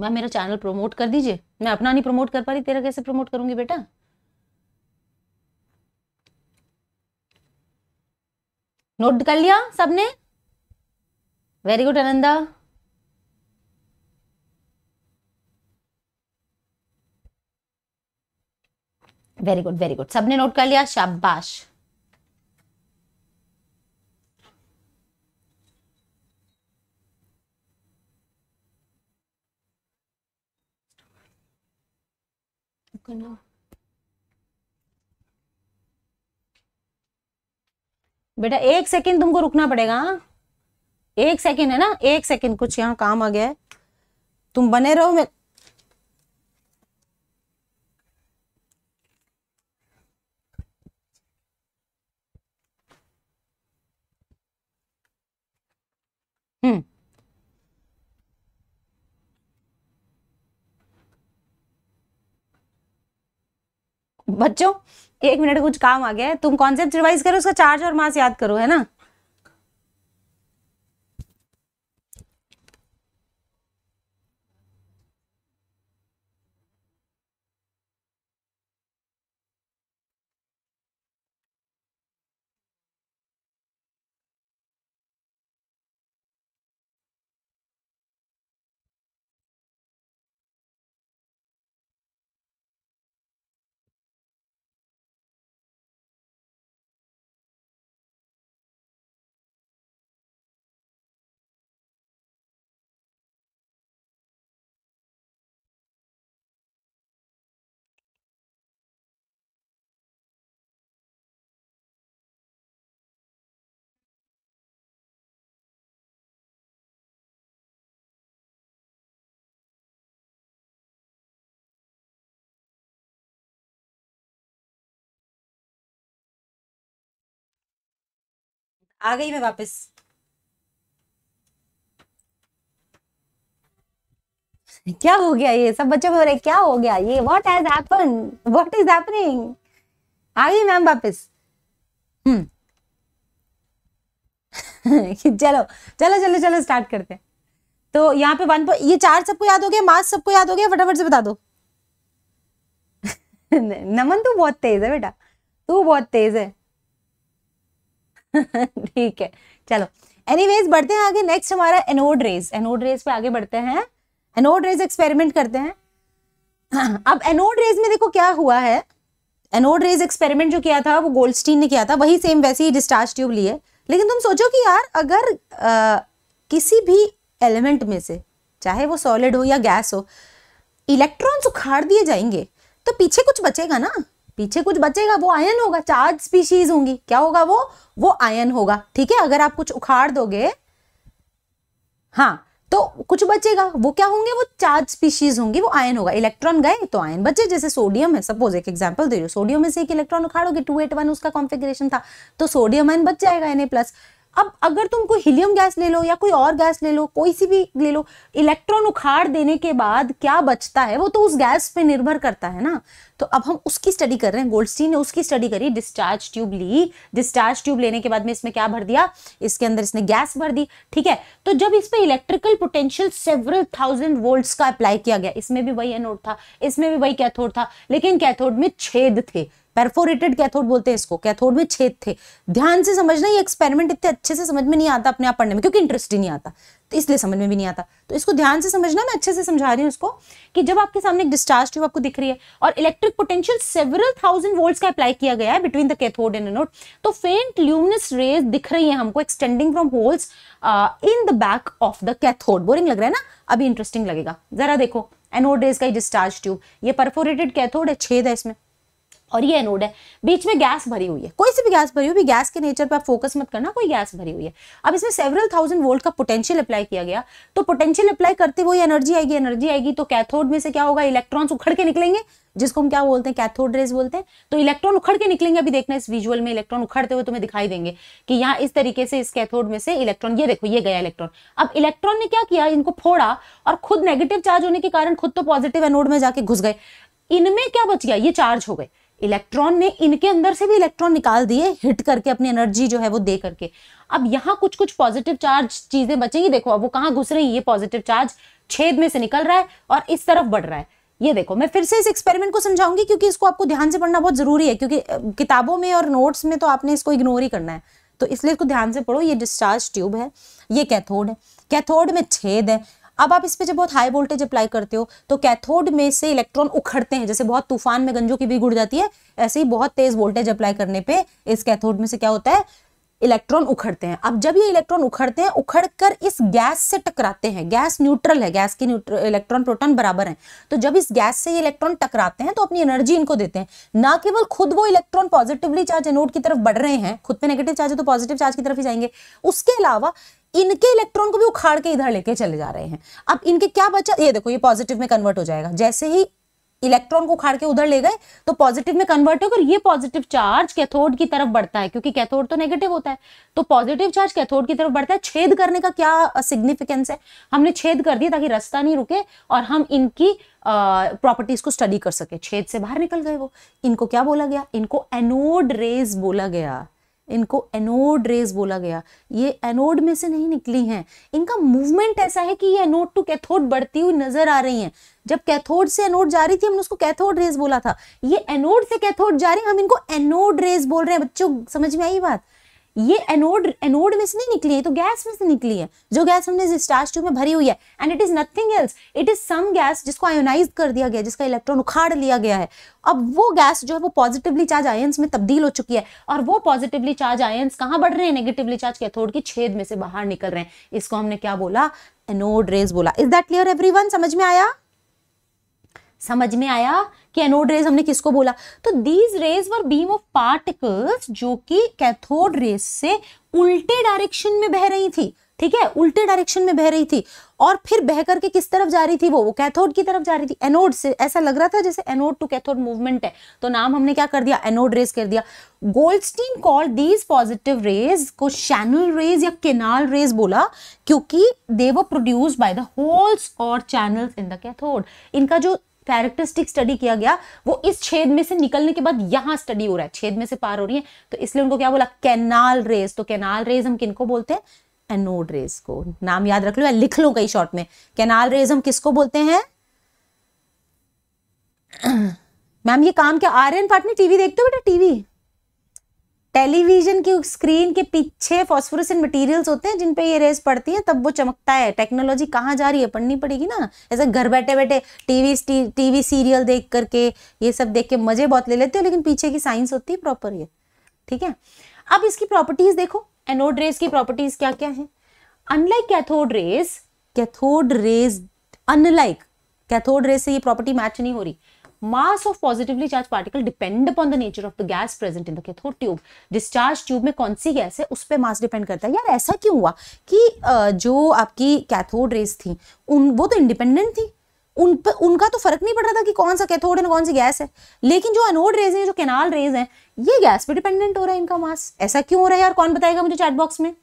मैं मेरा channel promote कर दीजिए मैं अपना नहीं promote कर पा रही तेरा कैसे प्रमोट करूंगी बेटा नोट कर लिया सबने very good Ananda very good very good सबने नोट कर लिया शाबाश Genau. बेटा एक सेकंड तुमको रुकना पड़ेगा हाँ? एक सेकंड है ना एक सेकंड कुछ यहाँ काम आ गया है तुम बने रहो मैं बच्चों एक मिनट कुछ काम आ गया है तुम कॉन्सेप्ट रिवाइज करो उसका चार्ज और मास याद करो है ना आ गई मैं वापस क्या हो गया ये सब बच्चे बोल रहे क्या हो गया ये what has happen what is happening आ गई मैम वापस हम्म चलो चलो चलो चलो स्टार्ट करते हैं तो यहाँ पे वन ये चार सबको याद हो गया मास सबको याद हो गया फटाफट से बता दो नमन तू बहुत तेज है बेटा तू बहुत तेज है ठीक है चलो एनीवेज बढ़ते हैं आगे नेक्स्ट हमारा एनोड रेज एनोड रेज पे आगे बढ़ते हैं एनोड रेज एक्सपेरिमेंट करते हैं हाँ, अब एनोड रेज में देखो क्या हुआ है एनोड रेज एक्सपेरिमेंट जो किया था वो गोल्डस्टीन ने किया था वही सेम वैसे ही डिस्चार्ज ट्यूब लिए लेकिन तुम सोचो कि यार अगर आ, किसी भी एलिमेंट में से चाहे वो सॉलिड हो या गैस हो इलेक्ट्रॉन्स उखाड़ दिए जाएंगे तो पीछे कुछ बचेगा ना पीछे कुछ बचेगा वो आयन होगा चार्ज स्पीशीज होंगी क्या होगा वो वो आयन होगा ठीक है अगर आप कुछ उखाड़ दोगे हाँ तो कुछ बचेगा वो क्या होंगे वो चार्ज स्पीशीज होंगी वो आयन होगा इलेक्ट्रॉन गए तो आयन बचे जैसे सोडियम है सपोज एक एग्जांपल दे रही हो सोडियम में से एक इलेक्ट्रॉन उखाड़ोगे टू एट वन उसका कॉन्फिग्रेशन था तो सोडियम आयन बच जाएगा एन प्लस अब अगर तुम कोई हीलियम गैस ले लो या कोई और गैस ले लो कोई सी भी ले लो इलेक्ट्रॉन उखाड़ देने के बाद क्या बचता है वो तो उस गैस पे निर्भर करता है ना तो अब हम उसकी स्टडी कर रहे हैं गोल्डस्टीन ने उसकी स्टडी करी डिस्चार्ज ट्यूब ली डिस्चार्ज ट्यूब लेने के बाद में इसमें क्या भर दिया इसके अंदर इसने गैस भर दी ठीक है तो जब इस पर electrical potential several thousand volt का अप्लाई किया गया इसमें भी वही एनोड था इसमें भी वही कैथोड था लेकिन कैथोड में छेद थे परफोरेटेड कैथोड बोलते हैं इसको कैथोड में छेद थे ध्यान से समझना ये एक्सपेरिमेंट इतने अच्छे से समझ में नहीं आता अपने आप पढ़ने में क्योंकि इंटरेस्ट ही नहीं आता तो इसलिए समझ में भी नहीं आता तो इसको ध्यान से समझना मैं अच्छे से समझा रही हूँ इसको कि जब आपके सामने एक डिस्चार्ज ट्यूब आपको दिख रही है और electric potential several thousand volts का अप्लाई किया गया है between the cathode and anode तो फेंट ल्यूमिनस रेज दिख रही है हमको extending from holes in the back of the cathode boring लग रहा है ना अभी इंटरेस्टिंग लगेगा जरा देखो एनोड रेज का ही डिस्चार्ज ट्यूब ये परफोरेटेड कैथोड है छेद है इसमें और ये एनोड है बीच में गैस भरी हुई है कोई सी भी गैस भरी हुई गैस के नेचर पर फोकस मत करना कोई गैस भरी हुई है अब इसमें सेवरल थाउजेंड वोल्ट का पोटेंशियल अप्लाई किया गया तो पोटेंशियल अप्लाई करते हुए एनर्जी आएगी एनर्जी आएगी तो कैथोड में से क्या होगा इलेक्ट्रॉन्स उखड़ के निकलेंगे जिसको हम क्या बोलते हैं कैथोड रेज बोलते हैं तो इलेक्ट्रॉन उखड़ के निकलेंगे अभी देखना इस विजुअल में इलेक्ट्रॉन उखड़ते हुए तुम्हें दिखाई देंगे कि यहाँ इस तरीके से इस कैथोड में से इलेक्ट्रॉन ये देखो ये गया इलेक्ट्रॉन अब इलेक्ट्रॉन ने क्या किया इनको फोड़ा और खुद नेगेटिव चार्ज होने के कारण खुद तो पॉजिटिव एनोड में जाके घुस गए इनमें क्या बच गया ये चार्ज हो गए इलेक्ट्रॉन ने इनके अंदर से भी इलेक्ट्रॉन निकाल दिए हिट करके अपनी एनर्जी जो है वो दे करके अब यहाँ कुछ कुछ पॉजिटिव चार्ज चीजें बचेंगी देखो अब वो कहाँ घुस रही है ये पॉजिटिव चार्ज छेद में से निकल रहा है और इस तरफ बढ़ रहा है ये देखो मैं फिर से इस एक्सपेरिमेंट को समझाऊंगी क्योंकि इसको आपको ध्यान से पढ़ना बहुत जरूरी है क्योंकि किताबों में और नोट्स में तो आपने इसको इग्नोर ही करना है तो इसलिए इसको ध्यान से पढ़ो ये डिस्चार्ज ट्यूब है ये कैथोड है कैथोड में छेद है अब आप इस पर जब बहुत हाई वोल्टेज अप्लाई करते हो तो कैथोड में से इलेक्ट्रॉन उखड़ते हैं जैसे बहुत तूफान में गंजों की भी गुड़ जाती है ऐसे ही बहुत तेज वोल्टेज अप्लाई करने पर इस कैथोड में से क्या होता है इलेक्ट्रॉन उखड़ते हैं अब जब ये इलेक्ट्रॉन उखड़ते हैं उखड़ कर इस गैस से टकराते हैं गैस न्यूट्रल है गैस के इलेक्ट्रॉन प्रोटॉन बराबर हैं तो जब इस गैस से ये इलेक्ट्रॉन टकराते हैं तो अपनी एनर्जी इनको देते हैं ना केवल खुद वो इलेक्ट्रॉन पॉजिटिवली चार्ज एनोड की तरफ बढ़ रहे हैं खुद पे नेगेटिव चार्ज है तो पॉजिटिव चार्ज की तरफ ही जाएंगे उसके अलावा इनके इलेक्ट्रॉन को भी उखाड़ के इधर लेके चले जा रहे हैं अब इनके क्या बचा ये देखो ये पॉजिटिव में कन्वर्ट हो जाएगा जैसे ही इलेक्ट्रॉन को उखाड़ के उधर ले गए तो पॉजिटिव में कन्वर्ट होकर ये पॉजिटिव चार्ज कैथोड की तरफ बढ़ता है क्योंकि कैथोड तो नेगेटिव होता है तो पॉजिटिव चार्ज कैथोड की तरफ बढ़ता है छेद करने का क्या सिग्निफिकेंस है हमने छेद कर दिया ताकि रास्ता नहीं रुके और हम इनकी प्रॉपर्टीज को स्टडी कर सके छेद से बाहर निकल गए वो इनको क्या बोला गया इनको एनोड रेज बोला गया इनको एनोड रेज बोला गया ये एनोड में से नहीं निकली हैं इनका मूवमेंट ऐसा है कि ये एनोड टू कैथोड बढ़ती हुई नजर आ रही हैं जब कैथोड से एनोड जा रही थी हमने उसको कैथोड रेज बोला था ये एनोड से कैथोड जा रही हम इनको एनोड रेज बोल रहे हैं बच्चों समझ में आई बात ये एनोड एनोड में से नहीं निकली है तो गैस में से निकली है जो गैस हमने स्टार्च ट्यूब में भरी हुई है and it is nothing else it is some gas जिसको आयोनाइज कर दिया गया जिसका इलेक्ट्रॉन उखाड़ लिया गया है अब वो गैस जो है वो पॉजिटिवली चार्ज आयंस में तब्दील हो चुकी है और वो पॉजिटिवली चार्ज आयंस कहाँ बढ़ रहे हैं नेगेटिवली चार्ज कैथोड के छेद में से बाहर निकल रहे हैं इसको हमने क्या बोला एनोड रेज बोला इज दैट क्लियर एवरी समझ में आया समझ में आया कि एनोड रेज हमने किसको बोला तो these rays were beam of particles जो कि कैथोड रेज से उल्टे डायरेक्शन में बह रही थी ठीक है उल्टे डायरेक्शन में बह रही थी और फिर बह करके किस तरफ जा रही थी वो वो कैथोड की तरफ जा रही थी एनोड से ऐसा लग रहा था जैसे एनोड टू कैथोड मूवमेंट है तो नाम हमने क्या कर दिया एनोड रेज कर दिया Goldstein call these positive rays को चैनल रेज या केनाल रेज बोला क्योंकि they were produce by the holes और चैनल्स इन द कैथोड इनका जो कैरेक्टरिस्टिक स्टडी किया गया वो इस छेद में से निकलने के बाद यहां स्टडी हो रहा है छेद में से पार हो रही है तो इसलिए उनको क्या बोला कैनाल रेस तो कैनाल रेस हम किनको बोलते हैं एनोड रेस को नाम याद रख लो या लिख लो कई शॉर्ट में कैनाल रेस हम किसको बोलते हैं मैम ये काम क्या आर्यन पार्टनर टीवी देखते हो बेटा टीवी टेलीविजन की स्क्रीन के पीछे फॉस्फोरसेंट मटेरियल्स होते हैं जिन पे ये रेस पड़ती है तब वो चमकता है टेक्नोलॉजी कहाँ जा रही है पढ़नी पड़ेगी ना ऐसे घर बैठे बैठे टीवी टीवी सीरियल देख करके ये सब देख के मजे बहुत ले लेते हो लेकिन पीछे की साइंस होती है प्रॉपर ये ठीक है अब इसकी प्रॉपर्टीज देखो एनोड रेस की प्रॉपर्टीज क्या क्या है unlike cathode rays cathode rays unlike cathode rays से ये प्रॉपर्टी मैच नहीं हो रही mass of positively charge particle depend upon the nature of the gas present in the cathode tube discharge tube में कौन सी गैस है उस पर मास डिपेंड करता है यार ऐसा क्यों हुआ कि जो आपकी कैथोड रेस थी उन वो तो इंडिपेंडेंट थी उन पर उनका तो फर्क नहीं पड़ रहा था कि कौन सा कैथोड है कौन सी गैस है लेकिन जो अनोड रेज है जो कैनाल रेज है ये गैस पर डिपेंडेंट हो रहा है इनका मास ऐसा क्यों हो रहा है यार कौन बताएगा मुझे चैट बॉक्स में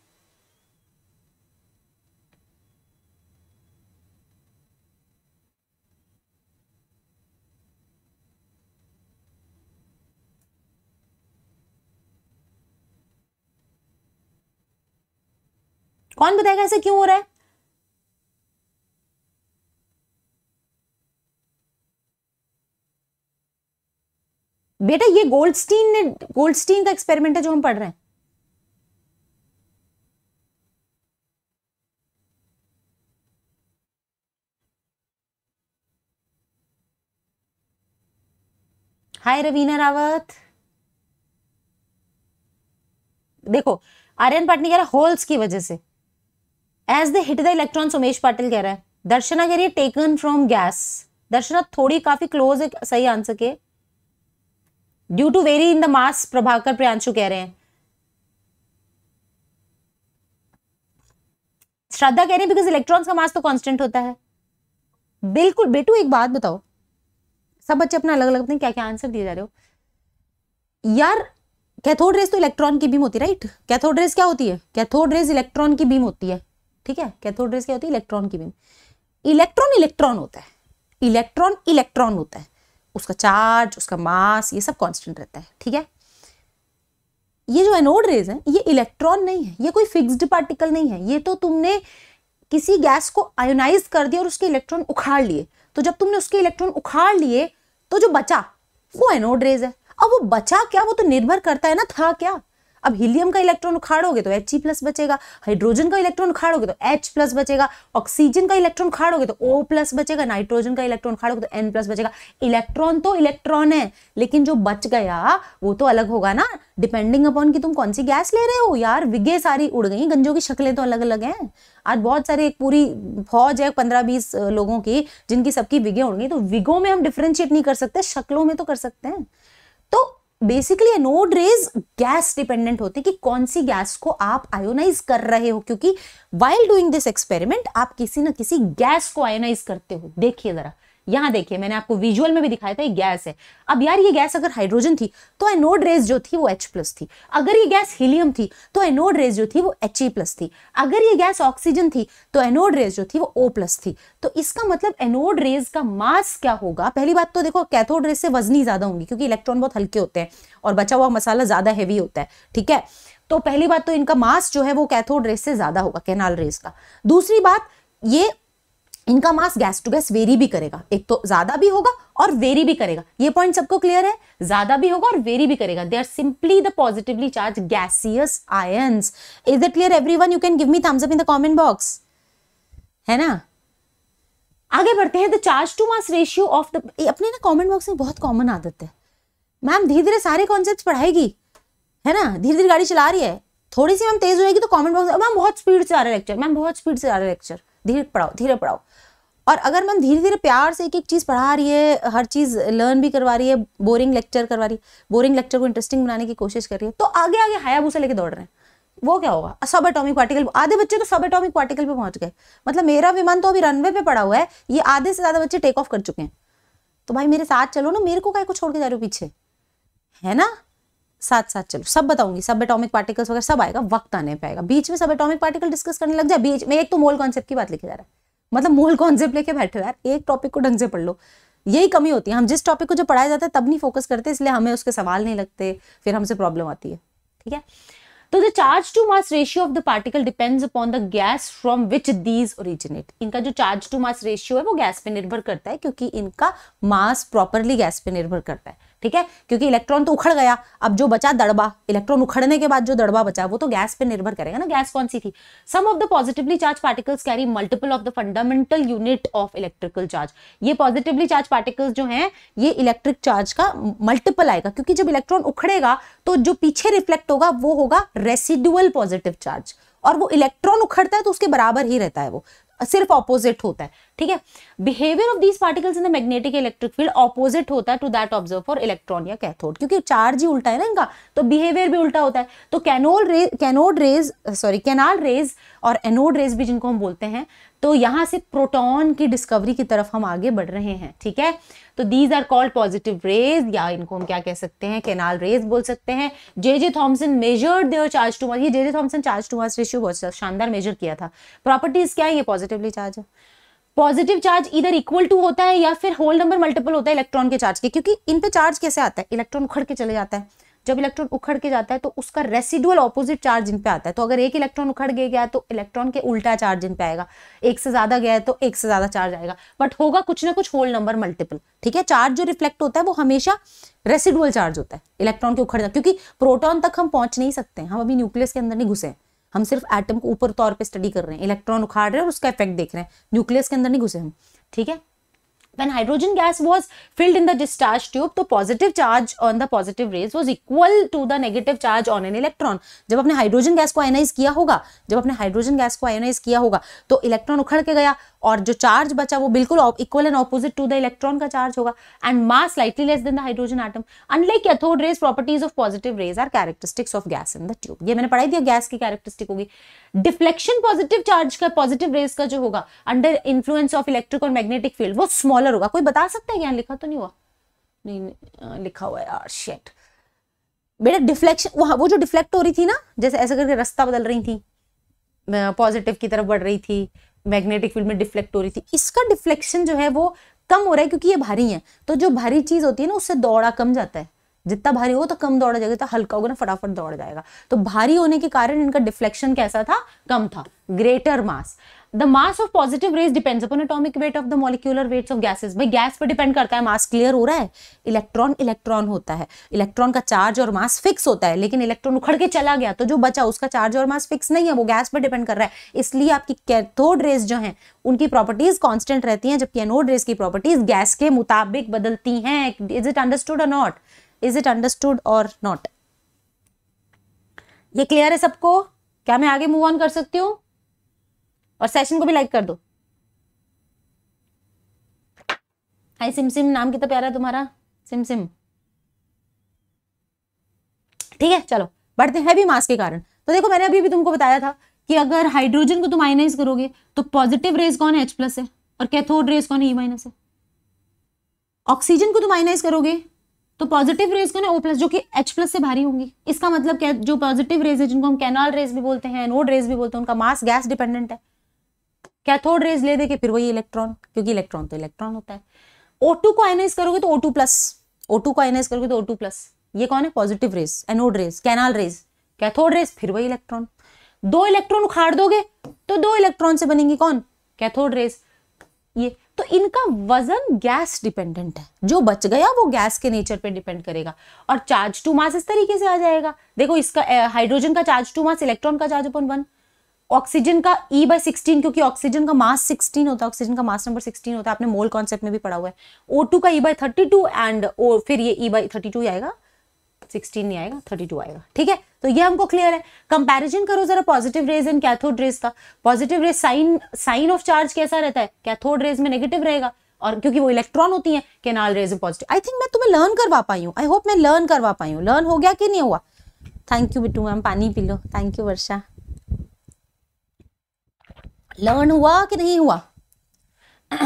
कौन बताएगा ऐसा क्यों हो रहा है बेटा ये गोल्डस्टीन ने गोल्डस्टीन का एक्सपेरिमेंट है जो हम पढ़ रहे हैं हाय रवीना रावत देखो आर्यन पाटनी कह रहा होल्स की वजह से as the hit the electron Umesh Patil कह रहा है दर्शना कह रही है टेकन फ्रॉम गैस दर्शना थोड़ी काफी क्लोज है सही आंसर के due to vary in the mass Prabhakar Priyanshu कह रहे हैं श्रद्धा कह रही है बिकॉज इलेक्ट्रॉन्स का मास तो कांस्टेंट होता है बिल्कुल बेटू एक बात बताओ सब बच्चे अपना अलग अलग अपने क्या क्या आंसर दिए जा रहे हो यार कैथोड रेस तो इलेक्ट्रॉन की बीम होती है राइट कैथोड रेस क्या होती है कैथोड रेस इलेक्ट्रॉन की बीम होती है ठीक है कैथोड रेस क्या होती है इलेक्ट्रॉन की बीम इलेक्ट्रॉन इलेक्ट्रॉन होता है इलेक्ट्रॉन इलेक्ट्रॉन होता है उसका चार्ज उसका मास ये सब कांस्टेंट रहता है ठीक है ये जो एनोड रेज है ये इलेक्ट्रॉन नहीं है ये कोई फिक्स्ड पार्टिकल नहीं है ये तो तुमने किसी गैस को आयोनाइज कर दिया और उसके इलेक्ट्रॉन उखाड़ लिए तो जब तुमने उसके इलेक्ट्रॉन उखाड़ लिए तो जो बचा वो एनोड रेज है अब वो बचा क्या वो तो निर्भर करता है ना था क्या अब हीलियम का इलेक्ट्रॉन उखाड़ोगे तो एच प्लस e बचेगा हाइड्रोजन का इलेक्ट्रॉन उखाड़ोगे तो एच प्लस बचेगा ऑक्सीजन का इलेक्ट्रॉन उखाड़ोगे तो ओ प्लस बचेगा नाइट्रोजन का इलेक्ट्रॉन उखाड़ोगे तो एन प्लस बचेगा इलेक्ट्रॉन तो इलेक्ट्रॉन है लेकिन जो बच गया वो तो अलग होगा ना डिपेंडिंग अपॉन कि तुम कौन सी गैस ले रहे हो यार विगे सारी उड़ गई गंजों की शक्लें तो अलग अलग हैं आज बहुत सारी एक पूरी फौज है पंद्रह बीस लोगों की जिनकी सबकी विगे उड़ गई तो विगो में हम डिफ्रेंशिएट नहीं कर सकते शक्लों में तो कर सकते हैं basically anode rays gas dependent होती है कि कौन सी गैस को आप आयोनाइज कर रहे हो क्योंकि वाइल डूइंग दिस एक्सपेरिमेंट आप किसी ना किसी गैस को आयोनाइज करते हो देखिए जरा यहां देखिए मैंने आपको विजुअल में भी दिखाया था ये गैस है अब यार ये गैस अगर हाइड्रोजन थी तो एनोड रेस जो थी वो H प्लस थी अगर ये गैस हीलियम थी तो एनोड रेस जो थी वो एच ई प्लस थी अगर ये गैस ऑक्सीजन थी तो एनोड रेस जो थी वो ओ प्लस थी तो इसका मतलब एनोड रेस का मास क्या होगा पहली बात तो देखो कैथोड रेस से वजनी ज्यादा होंगी क्योंकि इलेक्ट्रॉन बहुत हल्के होते हैं और बचा हुआ मसाला ज्यादा हैवी होता है ठीक है तो पहली बात तो इनका मास जो है वो कैथोड रेस से ज्यादा होगा कैनाल रेस का दूसरी बात ये इनका mass gas to gas vary भी करेगा एक तो ज्यादा भी होगा और वेरी भी करेगा ये पॉइंट सबको क्लियर है ज्यादा भी होगा और वेरी भी करेगा they are simply the positively charge gaseous ions is it clear every one you can give me thumbs up in the comment box है ना आगे बढ़ते हैं the charge to mass ratio of the अपने ना comment box में बहुत common आदत है मैम धीरे धीरे सारे कॉन्सेप्ट पढ़ाएगी है ना धीरे धीरे गाड़ी चला रही है थोड़ी सी मैम तेज होएगी तो कॉमेंट बॉक्स मैम बहुत स्पीड से आ रहा है लेक्चर मैम बहुत स्पीड से आ रहा है लेक्चर धीरे पढ़ाओ धीरे पढ़ाओ और अगर मैम धीरे धीरे प्यार से एक एक चीज़ पढ़ा रही है हर चीज़ लर्न भी करवा रही है बोरिंग लेक्चर करवा रही है बोरिंग लेक्चर को इंटरेस्टिंग बनाने की कोशिश कर रही है तो आगे आगे हायाबूसा लेके दौड़ रहे हैं वो क्या होगा सब एटॉमिक पार्टिकल आधे बच्चे तो सब एटॉमिक पार्टिकल पे पहुंच गए मतलब मेरा विमान तो अभी रनवे पे पड़ा हुआ है ये आधे से ज़्यादा बच्चे टेक ऑफ कर चुके हैं तो भाई मेरे साथ चलो ना मेरे को क्या को छोड़ के जा रहे हो पीछे है ना साथ साथ चलो सब बताऊंगी सब एटॉमिक पार्टिकल्स वगैरह सब आएगा वक्त आने पाएगा बीच में सब एटॉमिक पार्टिकल डिस्कस करने लग जाए बीच में एक तो मोल कॉन्सेप्ट की बात लिखी जा रहा है मतलब मूल कॉन्सेप्ट लेके बैठे हो यार एक टॉपिक को ढंग से पढ़ लो यही कमी होती है हम जिस टॉपिक को जो पढ़ाया जाता है तब नहीं फोकस करते इसलिए हमें उसके सवाल नहीं लगते फिर हमसे प्रॉब्लम आती है ठीक है तो the charge to mass ratio of the particle depends upon the gas from which these originate इनका जो चार्ज टू मास रेशियो है वो गैस पे निर्भर करता है क्योंकि इनका मास प्रॉपरली गैस पे निर्भर करता है ठीक है क्योंकि इलेक्ट्रॉन तो उखड़ गया अब जो बचा दड़बा इलेक्ट्रॉन उखड़ने के बाद जो दड़बा बचा वो तो गैस पे निर्भर करेगा ना गैस कौन सी थी some of the positively charge particles carry multiple of the fundamental unit of electrical charge ये पॉजिटिवली चार्ज पार्टिकल्स जो है ये इलेक्ट्रिक चार्ज का मल्टीपल आएगा क्योंकि जब इलेक्ट्रॉन उखड़ेगा तो जो पीछे रिफ्लेक्ट होगा वो होगा रेसिडुअल पॉजिटिव चार्ज और वो इलेक्ट्रॉन उखड़ता है तो उसके बराबर ही रहता है वो सिर्फ ऑपोजिट होता है ठीक है behaviour of these particles in the magnetic electric field opposite होता है to that observe for electron या कैथोड क्योंकि चार्ज ही उल्टा है ना इनका तो बिहेवियर भी उल्टा होता है तो canal ray cathode rays sorry canal rays और एनोड रेज भी जिनको हम बोलते हैं तो यहाँ से प्रोटॉन की डिस्कवरी की तरफ हम आगे बढ़ रहे हैं ठीक है तो these are called positive rays या इनको हम क्या कह सकते हैं केनाल रेज बोल सकते हैं J J Thomson measured their charge to mass ये J J Thomson charge to mass ratio बहुत शानदार मेजर किया था प्रॉपर्टीज क्या है ये पॉजिटिवली चार्ज है पॉजिटिव चार्ज इधर इक्वल टू होता है या फिर होल नंबर मल्टीपल होता है इलेक्ट्रॉन के चार्ज के क्योंकि इन पे चार्ज कैसे आता है इलेक्ट्रॉन उखड़ के चले जाता है जब इलेक्ट्रॉन उखड़ के जाता है तो उसका रेसिडुअल ऑपोजिट चार्ज इन पे आता है तो अगर एक इलेक्ट्रॉन उखड़ के गया तो इलेक्ट्रॉन के उल्टा चार्ज इन पे आएगा एक से ज्यादा गया है तो एक से ज्यादा चार्ज आएगा बट होगा कुछ ना कुछ होल नंबर मल्टीपल ठीक है चार्ज जो रिफ्लेक्ट होता है वो हमेशा रेसिडुअल चार्ज होता है इलेक्ट्रॉन के उखड़ क्योंकि प्रोटॉन तक हम पहुंच नहीं सकते हम अभी न्यूक्लियस के अंदर नहीं घुसे हम सिर्फ एटम को ऊपर तौर पर स्टडी कर रहे हैं इलेक्ट्रॉन उखाड़ रहे हैं और उसका इफेक्ट देख रहे हैं न्यूक्लियस के अंदर नहीं घुसे हम ठीक है when hydrogen gas was filled in the discharge tube to positive charge on the positive rays was equal to the negative charge on an electron jab apne hydrogen gas ko ionize kiya hoga jab apne hydrogen gas ko ionize kiya hoga to electron ukhad ke gaya और जो charge बचा वो बिल्कुल equal and opposite to the electron का charge होगा and mass slightly less than the hydrogen atom unlike cathode rays properties of positive rays are characteristics of gas in the tube ये मैंने पढ़ाई दिया गैस की कैरेक्टरिस्टिक होगी deflection positive charge का positive rays का जो होगा अंडर इन्फ्लुएंस ऑफ इलेक्ट्रिक और मैग्नेटिक फील्ड वो स्मॉलर होगा कोई बता सकता है यहाँ लिखा तो नहीं हुआ नहीं लिखा हुआ है यार शेट बेटा डिफ्लेक्शन वहां वो जो डिफ्लेक्ट हो रही थी ना जैसे ऐसे करके रास्ता बदल रही थी पॉजिटिव की तरफ बढ़ रही थी मैग्नेटिक फील्ड में डिफ्लेक्ट हो रही थी इसका डिफ्लेक्शन जो है वो कम हो रहा है क्योंकि ये भारी है तो जो भारी चीज़ होती है ना उससे दौड़ा कम जाता है जितना भारी हो तो कम दौड़ा जाएगा जितना हल्का होगा ना फटाफट दौड़ जाएगा तो भारी होने के कारण इनका डिफ्लेक्शन कैसा था कम था greater mass the mass of positive rays depends upon atomic weight of the molecular weights of gases भाई गैस पर डिपेंड करता है मास क्लियर हो रहा है इलेक्ट्रॉन इलेक्ट्रॉन होता है इलेक्ट्रॉन का चार्ज और मास फिक्स होता है लेकिन इलेक्ट्रॉन उखड़ के चला गया तो जो बचा उसका चार्ज और मास फिक्स नहीं है वो गैस पर डिपेंड कर रहा है इसलिए आपकी कैथोड रेज जो है उनकी प्रॉपर्टीज कॉन्स्टेंट रहती है जबकि एनोड रेज की प्रॉपर्टीज गैस के मुताबिक बदलती हैं इज इट अंडरस्टूड और नॉट इज इट अंडरस्टूड और नॉट ये क्लियर है सबको क्या मैं आगे मूव ऑन कर सकती हूँ और सेशन को भी लाइक कर दो हाय सिम सिम नाम कितना प्यारा तुम्हारा सिम सिम ठीक है चलो बढ़ते हैं भी मास के कारण तो देखो मैंने अभी भी तुमको बताया था कि अगर हाइड्रोजन को तुम आयनाइज करोगे तो पॉजिटिव रेस कौन है एच प्लस है और कैथोड रेस कौन है ई e माइनस है ऑक्सीजन को तुम आयनाइज करोगे तो पॉजिटिव रेज कौन है ओ प्लस जो कि एच प्लस से भारी होंगी इसका मतलब क्या जो पॉजिटिव रेज है जिनको हम कैनाल रेज भी बोलते हैं नोड रेज भी बोलते हैं उनका मास गैस डिपेंडेंट है कैथोड रेज ले देके फिर वही इलेक्ट्रॉन क्योंकि इलेक्ट्रॉन तो इलेक्ट्रॉन होता है ओ को आयनाइज करोगे तो O two plus O two को आयनाइज करोगे तो ओ टू प्लस ये कौन है positive rays anode rays canal rays cathode rays फिर वही इलेक्ट्रॉन दो इलेक्ट्रॉन उखाड़ दोगे तो दो इलेक्ट्रॉन से बनेंगे कौन कैथोड रेस ये तो इनका वजन गैस डिपेंडेंट है जो बच गया वो गैस के नेचर पे डिपेंड करेगा और चार्ज टू मास इस तरीके से आ जाएगा देखो इसका हाइड्रोजन का चार्ज टू मास इलेक्ट्रॉन का चार्ज अपन वन ऑक्सीजन का ई बाय सिक्सटीन क्योंकि ऑक्सीजन का मास सिक्सटीन होता है ऑक्सीजन का मास नंबर सिक्सटीन होता है आपने मोल कॉन्सेप्ट में भी पढ़ा हुआ है ओ टू का e by thirty two and O फिर ये ई बाई थर्टी टू आएगा सिक्सटीन नहीं आएगा थर्टी टू आएगा ठीक है तो ये हमको क्लियर है कंपैरिजन करो जरा positive rays and cathode rays का positive rays sign sign of charge कैसा रहता है कैथोड रेज में नेगेटिव रहेगा और क्योंकि वो इलेक्ट्रॉन होती है केनाल रेज में पॉजिटिव आई थिंक मैं तुम्हें लर्न करवा पाई हूँ आई होप मैं लर्न करवा पाई हूँ लर्न हो गया कि नहीं हुआ थैंक यू बिटू मैम पानी पी लो थैंक यू वर्षा लर्न हुआ कि नहीं हुआ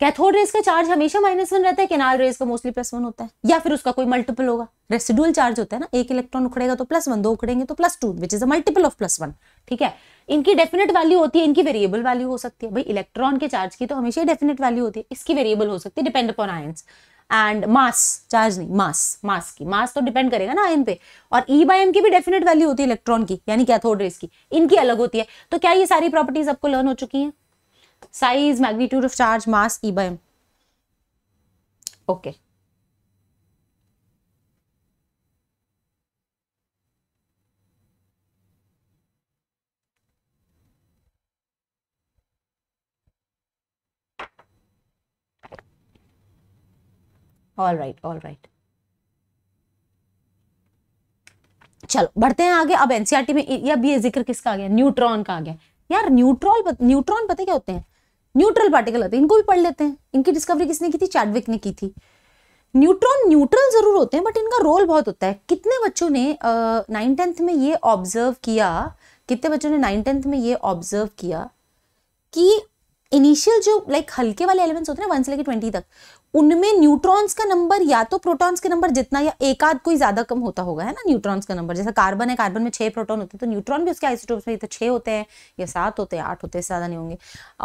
कैथोड रेस का चार्ज हमेशा माइनस वन रहता है केनाल रेस का मोस्टली प्लस वन होता है या फिर उसका कोई मल्टीपल होगा रेसिडुअल चार्ज होता है ना एक इलेक्ट्रॉन उखड़ेगा तो प्लस वन दो उखड़ेंगे तो plus two which is a multiple of plus one ठीक है इनकी डेफिनेट वैल्यू होती है इनकी वेरिएबल वैल्यू हो सकती है भाई इलेक्ट्रॉन के चार्ज की तो हमेशा डेफिनेट वैल्यू होती है इसकी वेरिएबल हो सकती है depend upon ions and mass charge नहीं मास मास की मास तो डिपेंड करेगा ना आयन पे और ई बाय एम की भी डेफिनेट वैल्यू होती है इलेक्ट्रॉन की यानी कैथोड रेस की इनकी अलग होती है तो क्या ये सारी प्रॉपर्टीज आपको लर्न हो चुकी हैं size magnitude of charge mass e by m okay all right all right चलो बढ़ते हैं आगे अब एनसीआरटी e में या भी जिक्र किसका आ गया न्यूट्रॉन का आ गया यार न्यूट्रॉल न्यूट्रॉन पता क्या होते हैं न्यूट्रल पार्टिकल होते हैं इनको भी पढ़ लेते हैं इनकी डिस्कवरी किसने की थी चैडविक ने की थी न्यूट्रॉन न्यूट्रल जरूर होते हैं बट इनका रोल बहुत होता है कितने बच्चों ने नाइन टेंथ में ये ऑब्जर्व किया कितने बच्चों ने नाइन टेंथ में ये ऑब्जर्व किया कि इनिशियल जो लाइक हल्के वाले एलिमेंट्स होते हैं वन से लेकर ट्वेंटी तक उनमें न्यूट्रॉन्स का नंबर या तो प्रोटॉन्स के नंबर जितना या एक आध कोई ज्यादा कम होता होगा है ना न्यूट्रॉन्स का नंबर जैसे कार्बन है कार्बन में छह प्रोटॉन होते हैं तो न्यूट्रॉन भी उसके आइसोटोप्स में तो छह होते हैं या सात होते हैं आठ होते हैं ज्यादा नहीं होंगे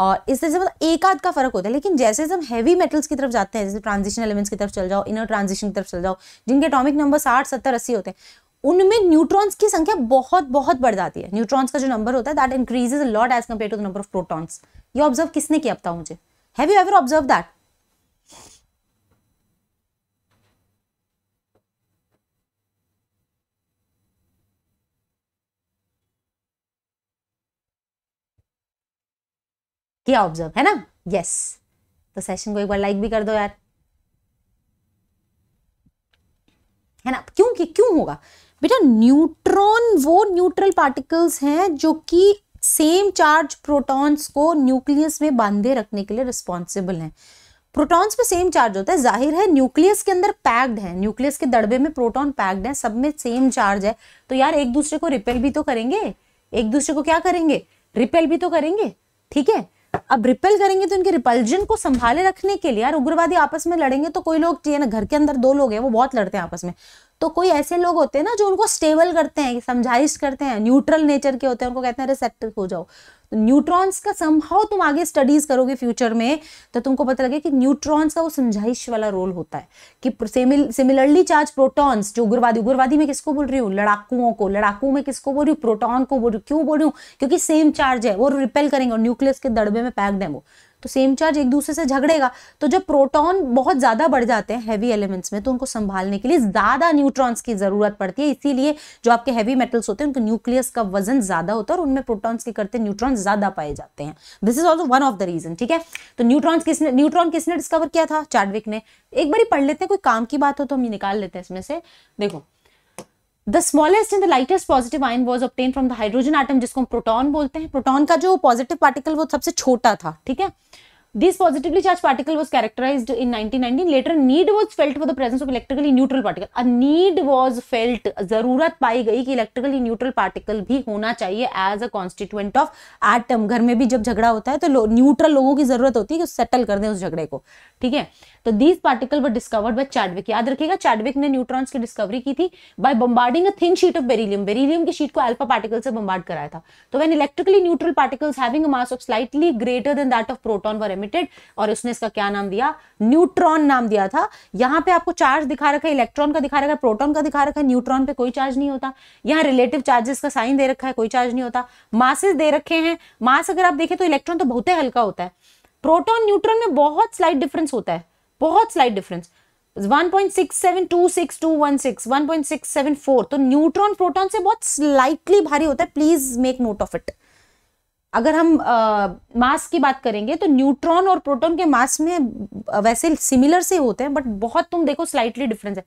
और इस तरह से मतलब एक आध का फर्क होता है लेकिन जैसे हम हैवी मेटल्स की तरफ जाते हैं जैसे ट्रांजिशन एलिमेंट्स की तरफ चल जाओ इनर ट्रांजिशन की तरफ चल जाओ जिनके अटोमिक नंबर साठ सत्तर अस्सी होते हैं उनमें न्यूट्रॉन्स की संख्या बहुत बहुत बढ़ जाती है न्यूट्रॉन्स का जो नंबर होता है that increases lot as compared to the number of protons ये ऑब्जर्व किसने किया था मुझे have you ever observe that किया ऑब्जर्व है ना यस yes. तो सेशन को एक बार लाइक भी कर दो यार है ना क्यों क्यों होगा बेटा न्यूट्रॉन वो न्यूट्रल पार्टिकल्स हैं जो कि सेम चार्ज प्रोटॉन्स को न्यूक्लियस में बांधे रखने के लिए रिस्पॉन्सिबल हैं प्रोटॉन्स में सेम चार्ज होता है जाहिर है न्यूक्लियस के अंदर पैक्ड है न्यूक्लियस के दड़बे में प्रोटॉन पैक्ड है सब में सेम चार्ज है तो यार एक दूसरे को रिपेल भी तो करेंगे एक दूसरे को क्या करेंगे रिपेल भी तो करेंगे ठीक है अब रिपेल करेंगे तो इनके रिपल्जन को संभाले रखने के लिए यार उग्रवादी आपस में लड़ेंगे तो कोई लोग चाहिए ना घर के अंदर दो लोग हैं वो बहुत लड़ते हैं आपस में तो कोई ऐसे लोग होते हैं ना जो उनको स्टेबल करते हैं समझाइश करते हैं न्यूट्रल नेचर के होते हैं उनको कहते हैं रिसेप्टिव हो जाओ तो न्यूट्रॉन्स का संभव तुम आगे स्टडीज करोगे फ्यूचर में तो तुमको पता लगे कि न्यूट्रॉन्स का वो समझाइश वाला रोल होता है कि सिमिलरली चार्ज प्रोटॉन्स जो उग्रवादी उग्रवादी में किसको बोल रही हूँ लड़ाकुओं को लड़ाकुओं में किसको बोल रही हूँ प्रोटॉन को बोल रही हूँ क्यों बोल रही हूँ क्योंकि सेम चार्ज है वो रिपेल करेंगे और न्यूक्लियस के दड़बे में पैक्ड है वो तो सेम चार्ज एक दूसरे से झगड़ेगा तो जब प्रोटॉन बहुत ज़्यादा बढ़ जाते हैं हैवी एलिमेंट्स में तो उनको संभालने के लिए ज़्यादा न्यूट्रॉन्स की ज़रूरत पड़ती है इसीलिए जो आपके हैवी मेटल्स होते हैं उनके न्यूक्लियस का वजन ज़्यादा होता है और उनमें प्रोटॉन्स के करते न्यूट्रॉन्स ज़्यादा पाए जाते हैं this is also one of the reason ठीक है तो न्यूट्रॉन्स किसने न्यूट्रॉन किसने डिस्कवर किया था चार्डविक ने एक बार पढ़ लेते हैं कोई काम की बात हो तो हम ये निकाल लेते हैं इसमें से देखो the smallest and the lightest positive ion was obtained from the hydrogen atom जिसको हम प्रोटोन बोलते हैं प्रोटोन का जो पॉजिटिव पार्टिकल वो सबसे छोटा था ठीक है This positively charged particle was characterized in 1919. Later, need was felt for the presence of electrically neutral particle. A need was felt. जरूरत पाई गई कि electrically neutral particle भी होना चाहिए as a constituent of atom. घर में भी जब झगड़ा होता है तो लो, न्यूट्रल लोगों की जरूरत होती है कि सेटल कर दें उस झगड़े को ठीक है तो these particle were discovered by Chadwick याद रखिएगा चैडविक ने न्यूट्रॉन्स की डिस्कवरी की थी by bombarding a thin sheet of beryllium beryllium की शीट को अल्फा पार्टिकल से बम्बार्ड कराया था तो when electrically neutral particles having mass of slightly greater than that of proton were limited और उसने इसका क्या नाम दिया न्यूट्रॉन नाम दिया था यहाँ पे आपको चार्ज दिखा रखा है इलेक्ट्रॉन का दिखा रखा है प्रोटोन का दिखा रखा है न्यूट्रॉन पे कोई चार्ज नहीं होता यहाँ रिलेटिव चार्जेस का साइन दे रखा है कोई चार्ज नहीं होता मासेस दे रखे हैं मास अगर आप देखें तो इलेक्ट्रॉन तो बहुत ही हल्का होता है प्रोटोन न्यूट्रॉन में बहुत स्लाइट डिफरेंस होता है बहुत स्लाइट डिफरेंस 1.67262161.674 1.674 तो न्यूट्रॉन प्रोटॉन से बहुत स्लाइटली भारी होता है please make note of it अगर हम मास की बात करेंगे तो न्यूट्रॉन और प्रोटॉन के मास में वैसे सिमिलर से होते हैं बट बहुत तुम देखो स्लाइटली डिफरेंस है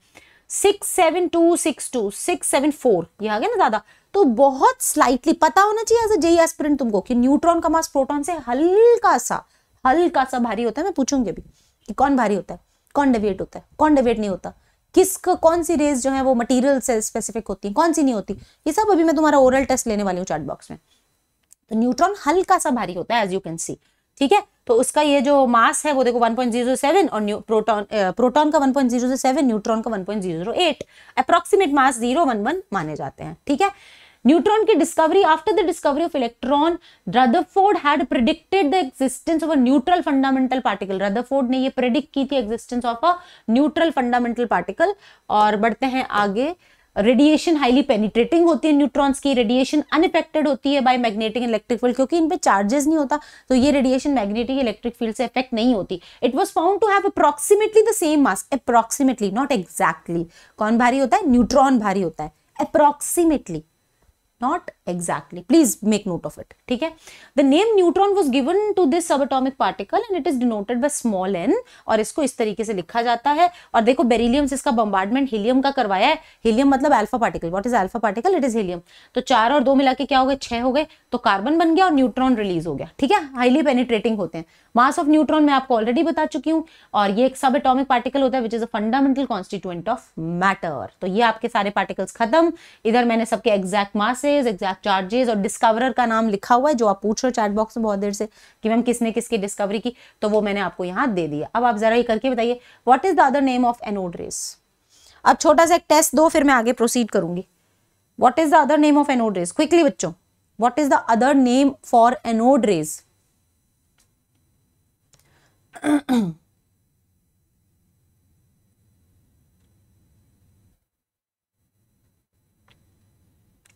six seven two six two six seven four ये आ गया ना दादा तो बहुत स्लाइटली पता होना चाहिए एज ए जेई एस्पिरेंट तुमको कि न्यूट्रॉन का मास प्रोटॉन से हल्का सा हल्का सा भारी होता है मैं पूछूंगी अभी कि कौन भारी होता है कौन डेविएट होता है कौन डेविएट नहीं होता किस कौन सी रेज जो है वो मटेरियल से स्पेसिफिक होती है कौन सी नहीं होती ये सब अभी मैं तुम्हारा ओरल टेस्ट लेने वाली हूँ चार्ट बॉक्स में तो न्यूट्रॉन हल्का सा भारी होता है एज यू कैन सी ठीक है तो उसका ये जो मास है वो देखो 1.07 और प्रोटॉन प्रोटॉन का 1.07 न्यूट्रॉन का 1.08 पॉइंट मास 011 माने जाते हैं ठीक है न्यूट्रॉन की discovery after the discovery of electron Rutherford had predicted the existence of a neutral fundamental particle Rutherford ने ये प्रिडिक्ट की थी existence of a neutral fundamental particle और बढ़ते हैं आगे uh, रेडिएशन हाईली पेनिट्रेटिंग होती है न्यूट्रॉन्स की रेडिएशन अनफेक्टेड होती है बाय मैग्नेटिक इलेक्ट्रिक फील्ड क्योंकि इन पे चार्जेस नहीं होता तो ये रेडिएशन मैग्नेटिक इलेक्ट्रिक फील्ड से इफेक्ट नहीं होती it was found to have approximately the same mass approximately not exactly कौन भारी होता है न्यूट्रॉन भारी होता है approximately not exactly please make note of it ठीक है the name neutron was given to this subatomic particle and it is denoted by small n और इसको इस तरीके से लिखा जाता है और देखो बेरिलियम से इसका बम्बार्डमेंट हीलियम का करवाया है हीलियम मतलब alpha particle what is alpha particle it is helium तो चार और दो मिला के क्या हो गए छह हो गए तो कार्बन बन गया और न्यूट्रॉन रिलीज हो गया ठीक है हाईली पेनिट्रेटिंग होते हैं मास ऑफ न्यूट्रॉन मैं आपको ऑलरेडी बता चुकी हूँ और ये एक सब एटॉमिक पार्टिकल होता है which is a fundamental constituent of matter तो ये आपके सारे पार्टिकल्स खत्म इधर मैंने सबके exact mass charges exact charges और डिस्कवरर का नाम लिखा हुआ है जो आप पूछ रहे हो चैट बॉक्स में बहुत देर से कि मैम किसने किसकी डिस्कवरी की तो वो मैंने आपको यहाँ दे दिया अब आप जरा ये करके बताइए what is the other name of anode rays अब छोटा सा एक टेस्ट दो फिर मैं आगे प्रोसीड करूंगी what is the other name of anode rays quickly बच्चों what is the other name for anode rays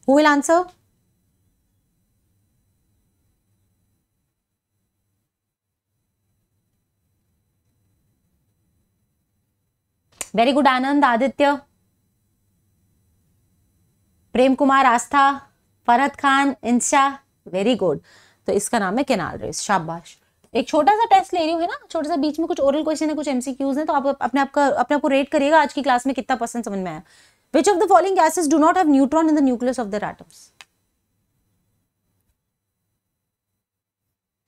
Who will answer? Very good Anand Aditya Prem Kumar Aastha Farhat Khan Insha very good तो इसका नाम है केनाल रेस शाबाश एक छोटा सा टेस्ट ले रही हूँ है ना छोटा सा बीच में कुछ ओरल क्वेश्चन है कुछ एमसीक्यूज हैं तो आप अपने आपका अपने आपको रेट करिएगा आज की क्लास में कितना पसंद समझ में आया Which of the following gases do not have neutron in the nucleus of their atoms?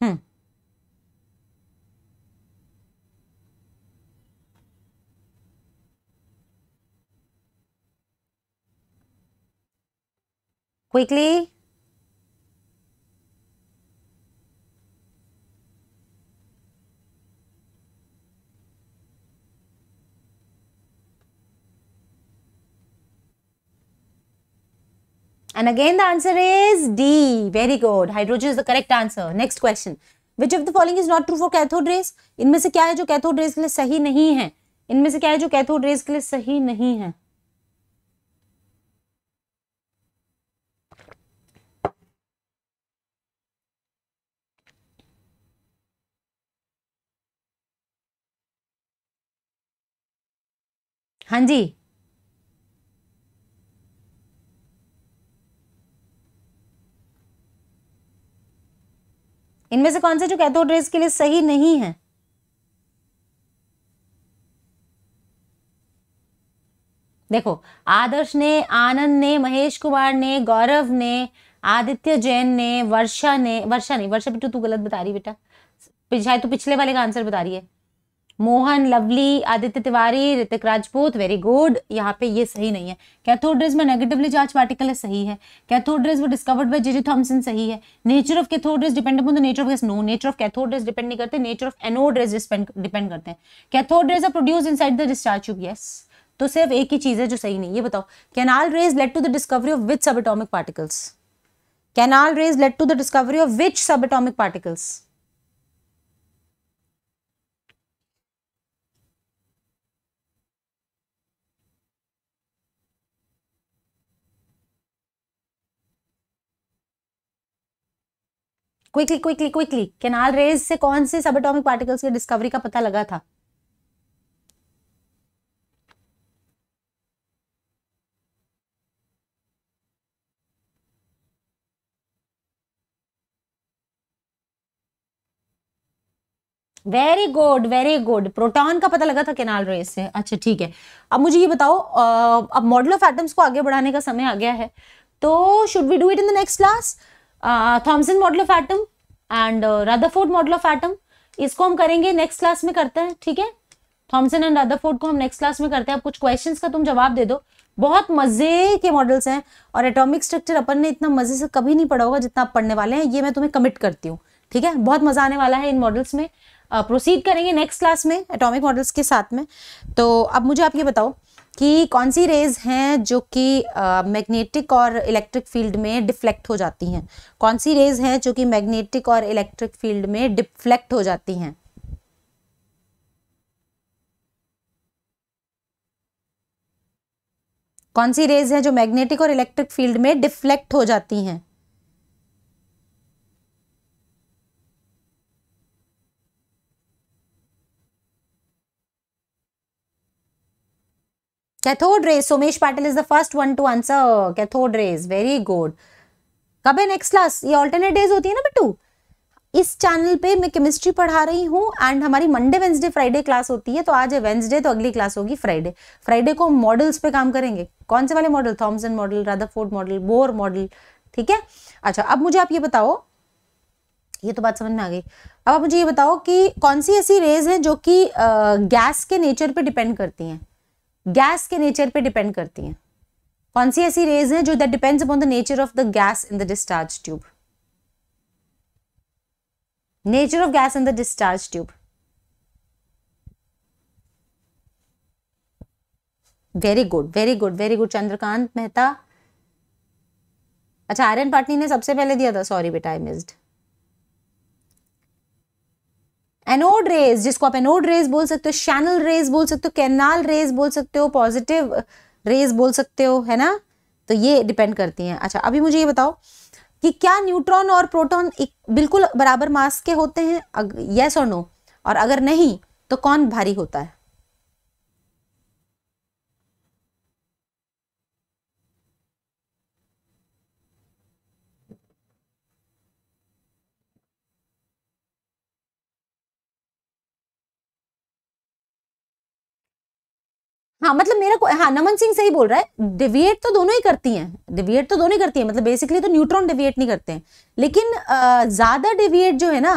Hmm. Quickly. And again the answer is D. Very good. Hydrogen is the correct answer. Next question. Which of the following is not true for cathode rays? इनमें से क्या है जो cathode rays के लिए सही नहीं है इनमें se kya hai jo cathode rays ke liye sahi nahi hai हाँ जी इनमें से कौन से जो कैथोड रेज के लिए सही नहीं है देखो आदर्श ने आनंद ने महेश कुमार ने गौरव ने आदित्य जैन ने वर्षा ने वर्षा नहीं वर्षा बेटू तू गलत बता रही बेटा शायद तू पिछले वाले का आंसर बता रही है मोहन लवली आदित्य तिवारी ऋतिक राजपूत वेरी गुड यहाँ पे ये सही नहीं है कैथोड्रिज में नेगेटिवली चार्ज पार्टिकल है सही है कैथोड्रिज वो डिस्कवर्ड बाय जेजे थॉमसन सही है nature of cathode rays depend upon the nature of gas no nature of cathode rays depend नहीं करते नेचर ऑफ एनोड्रिज डिपेंड करते हैं cathode rays are produce inside the discharge tube yes तो सिर्फ एक ही चीज़ है जो सही नहीं ये बताओ canal rays lead to the discovery of which sub atomic particles canal rays lead to the discovery of which sub atomic particles quickly quickly quickly canal rays से कौन से सब एटॉमिक पार्टिकल्स की डिस्कवरी का पता लगा था very good very good proton का पता लगा था केनाल रेस से अच्छा ठीक है अब मुझे ये बताओ अब मॉडल ऑफ एटम्स को आगे बढ़ाने का समय आ गया है तो should we do it in the next class Thomson model of atom and Rutherford model of atom इसको हम करेंगे नेक्स्ट क्लास में करते हैं ठीक है थॉमसन एंड राधाफोर्ड को हम नेक्स्ट क्लास में करते हैं अब कुछ क्वेश्चंस का तुम जवाब दे दो बहुत मज़े के मॉडल्स हैं और एटॉमिक स्ट्रक्चर अपन ने इतना मज़े से कभी नहीं पढ़ा होगा जितना आप पढ़ने वाले हैं ये मैं तुम्हें कमिट करती हूँ ठीक है बहुत मज़ा आने वाला है इन मॉडल्स में प्रोसीड uh, करेंगे नेक्स्ट क्लास में एटॉमिक मॉडल्स के साथ में तो अब मुझे आप ये बताओ कि कौन सी रेज हैं जो कि मैग्नेटिक और इलेक्ट्रिक फील्ड में डिफ्लेक्ट हो जाती हैं कौन सी रेज हैं जो कि मैग्नेटिक और इलेक्ट्रिक फील्ड में डिफ्लेक्ट हो जाती हैं कौन सी रेज हैं जो मैग्नेटिक और इलेक्ट्रिक फील्ड में डिफ्लेक्ट हो जाती हैं cathode rays Somesh Patil is the first one to answer cathode rays very good कब है नेक्स्ट क्लास ये ऑल्टरनेट डेज होती है ना बिट्टू इस चैनल पे मैं केमिस्ट्री पढ़ा रही हूँ एंड हमारी मंडे वेंसडे फ्राइडे क्लास होती है तो आज है वेंसडे तो अगली क्लास होगी फ्राइडे फ्राइडे को मॉडल्स पे काम करेंगे कौन से वाले model Thomson model Rutherford model Bohr model ठीक है अच्छा अब मुझे आप ये बताओ ये तो बात समझ में आ गई अब आप मुझे ये बताओ कि कौन सी ऐसी रेज है जो कि गैस के नेचर पर डिपेंड करती हैं गैस के नेचर पे डिपेंड करती हैं कौन सी ऐसी रेज है जो that depends upon the nature of the gas in the discharge tube nature of gas in the discharge tube very good very good very good Chandrakant Mehta अच्छा आर्यन पाटनी ने सबसे पहले दिया था सॉरी बेटा आई मिस्ड एनोड रेज जिसको आप एनोड रेज बोल सकते हो चैनल रेज बोल सकते हो कैनाल रेज बोल सकते हो पॉजिटिव रेज बोल सकते हो है ना तो ये डिपेंड करती हैं अच्छा अभी मुझे ये बताओ कि क्या न्यूट्रॉन और प्रोटॉन बिल्कुल बराबर मास के होते हैं यस और नो और अगर नहीं तो कौन भारी होता है हाँ मतलब मेरा को हाँ नमन सिंह सही बोल रहा है डिविएट तो दोनों ही करती हैं डिविएट तो दोनों ही करती है मतलब बेसिकली तो न्यूट्रॉन डिविएट नहीं करते हैं लेकिन ज़्यादा डिविएट जो है ना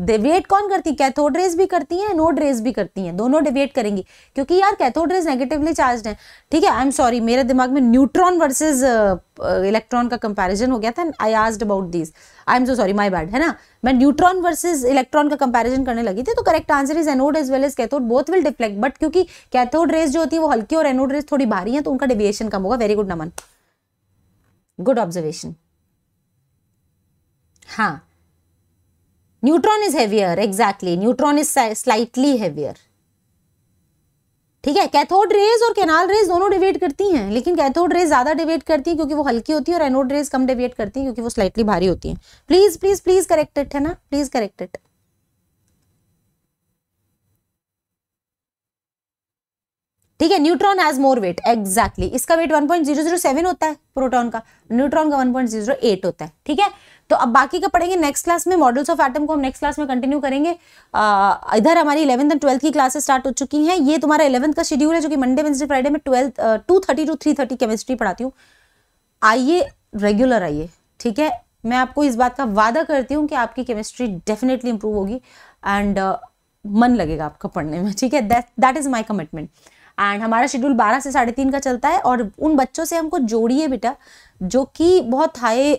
डेविएट कौन करती है कैथोड रेज भी करती हैं नोड रेज भी करती हैं दोनों डेविएट करेंगी क्योंकि यार कैथोड रेज नेगेटिवली चार्ज है ठीक है आई एम सॉरी मेरे दिमाग में न्यूट्रॉन वर्सेज इलेक्ट्रॉन का कंपैरिजन हो गया था I asked about this I am so sorry my bad है ना मैं न्यूट्रॉन वर्सेज इलेक्ट्रॉन का कंपैरिजन करने लगी थी तो correct answer is anode as well as cathode both will deflect but क्योंकि कैथोड रेज जो होती है वो हल्की और एनोड रेज थोड़ी भारी है तो उनका डेविएशन कम होगा very good Naman good observation हाँ neutron is heavier exactly neutron is slightly heavier ठीक है कैथोड रेज और कैनाल रेज दोनों डिवेट करती हैं लेकिन कैथोड रेज ज्यादा डिवेट करती है क्योंकि वो हल्की होती है और एनोड रेज कम डिवेट करती है क्योंकि वो स्लाइटली भारी होती है प्लीज प्लीज प्लीज करेक्टेड है ना प्लीज करेक्टेड ठीक है neutron has more weight exactly इसका वेट 1.007 होता है प्रोटॉन का न्यूट्रॉन का 1.08 होता है ठीक है तो अब बाकी का पढ़ेंगे नेक्स्ट क्लास में मॉडल्स ऑफ एटम को हम नेक्स्ट क्लास में कंटिन्यू करेंगे आ, इधर हमारी इलेवंथ एंड ट्वेल्थ की क्लासेस स्टार्ट हो चुकी हैं ये तुम्हारा इलेवंथ का शेड्यूल है जो कि मंडे वेंसडे फ्राइडे में twelfth two thirty to three thirty chemistry पढ़ाती हूँ आइए रेगुलर आइए ठीक है मैं आपको इस बात का वादा करती हूँ कि आपकी केमिस्ट्री डेफिनेटली इंप्रूव होगी एंड uh, मन लगेगा आपका पढ़ने में ठीक है that is my commitment and हमारा शेड्यूल बारह से साढ़े तीन का चलता है और उन बच्चों से हमको जोड़िए बेटा जो कि बहुत हाई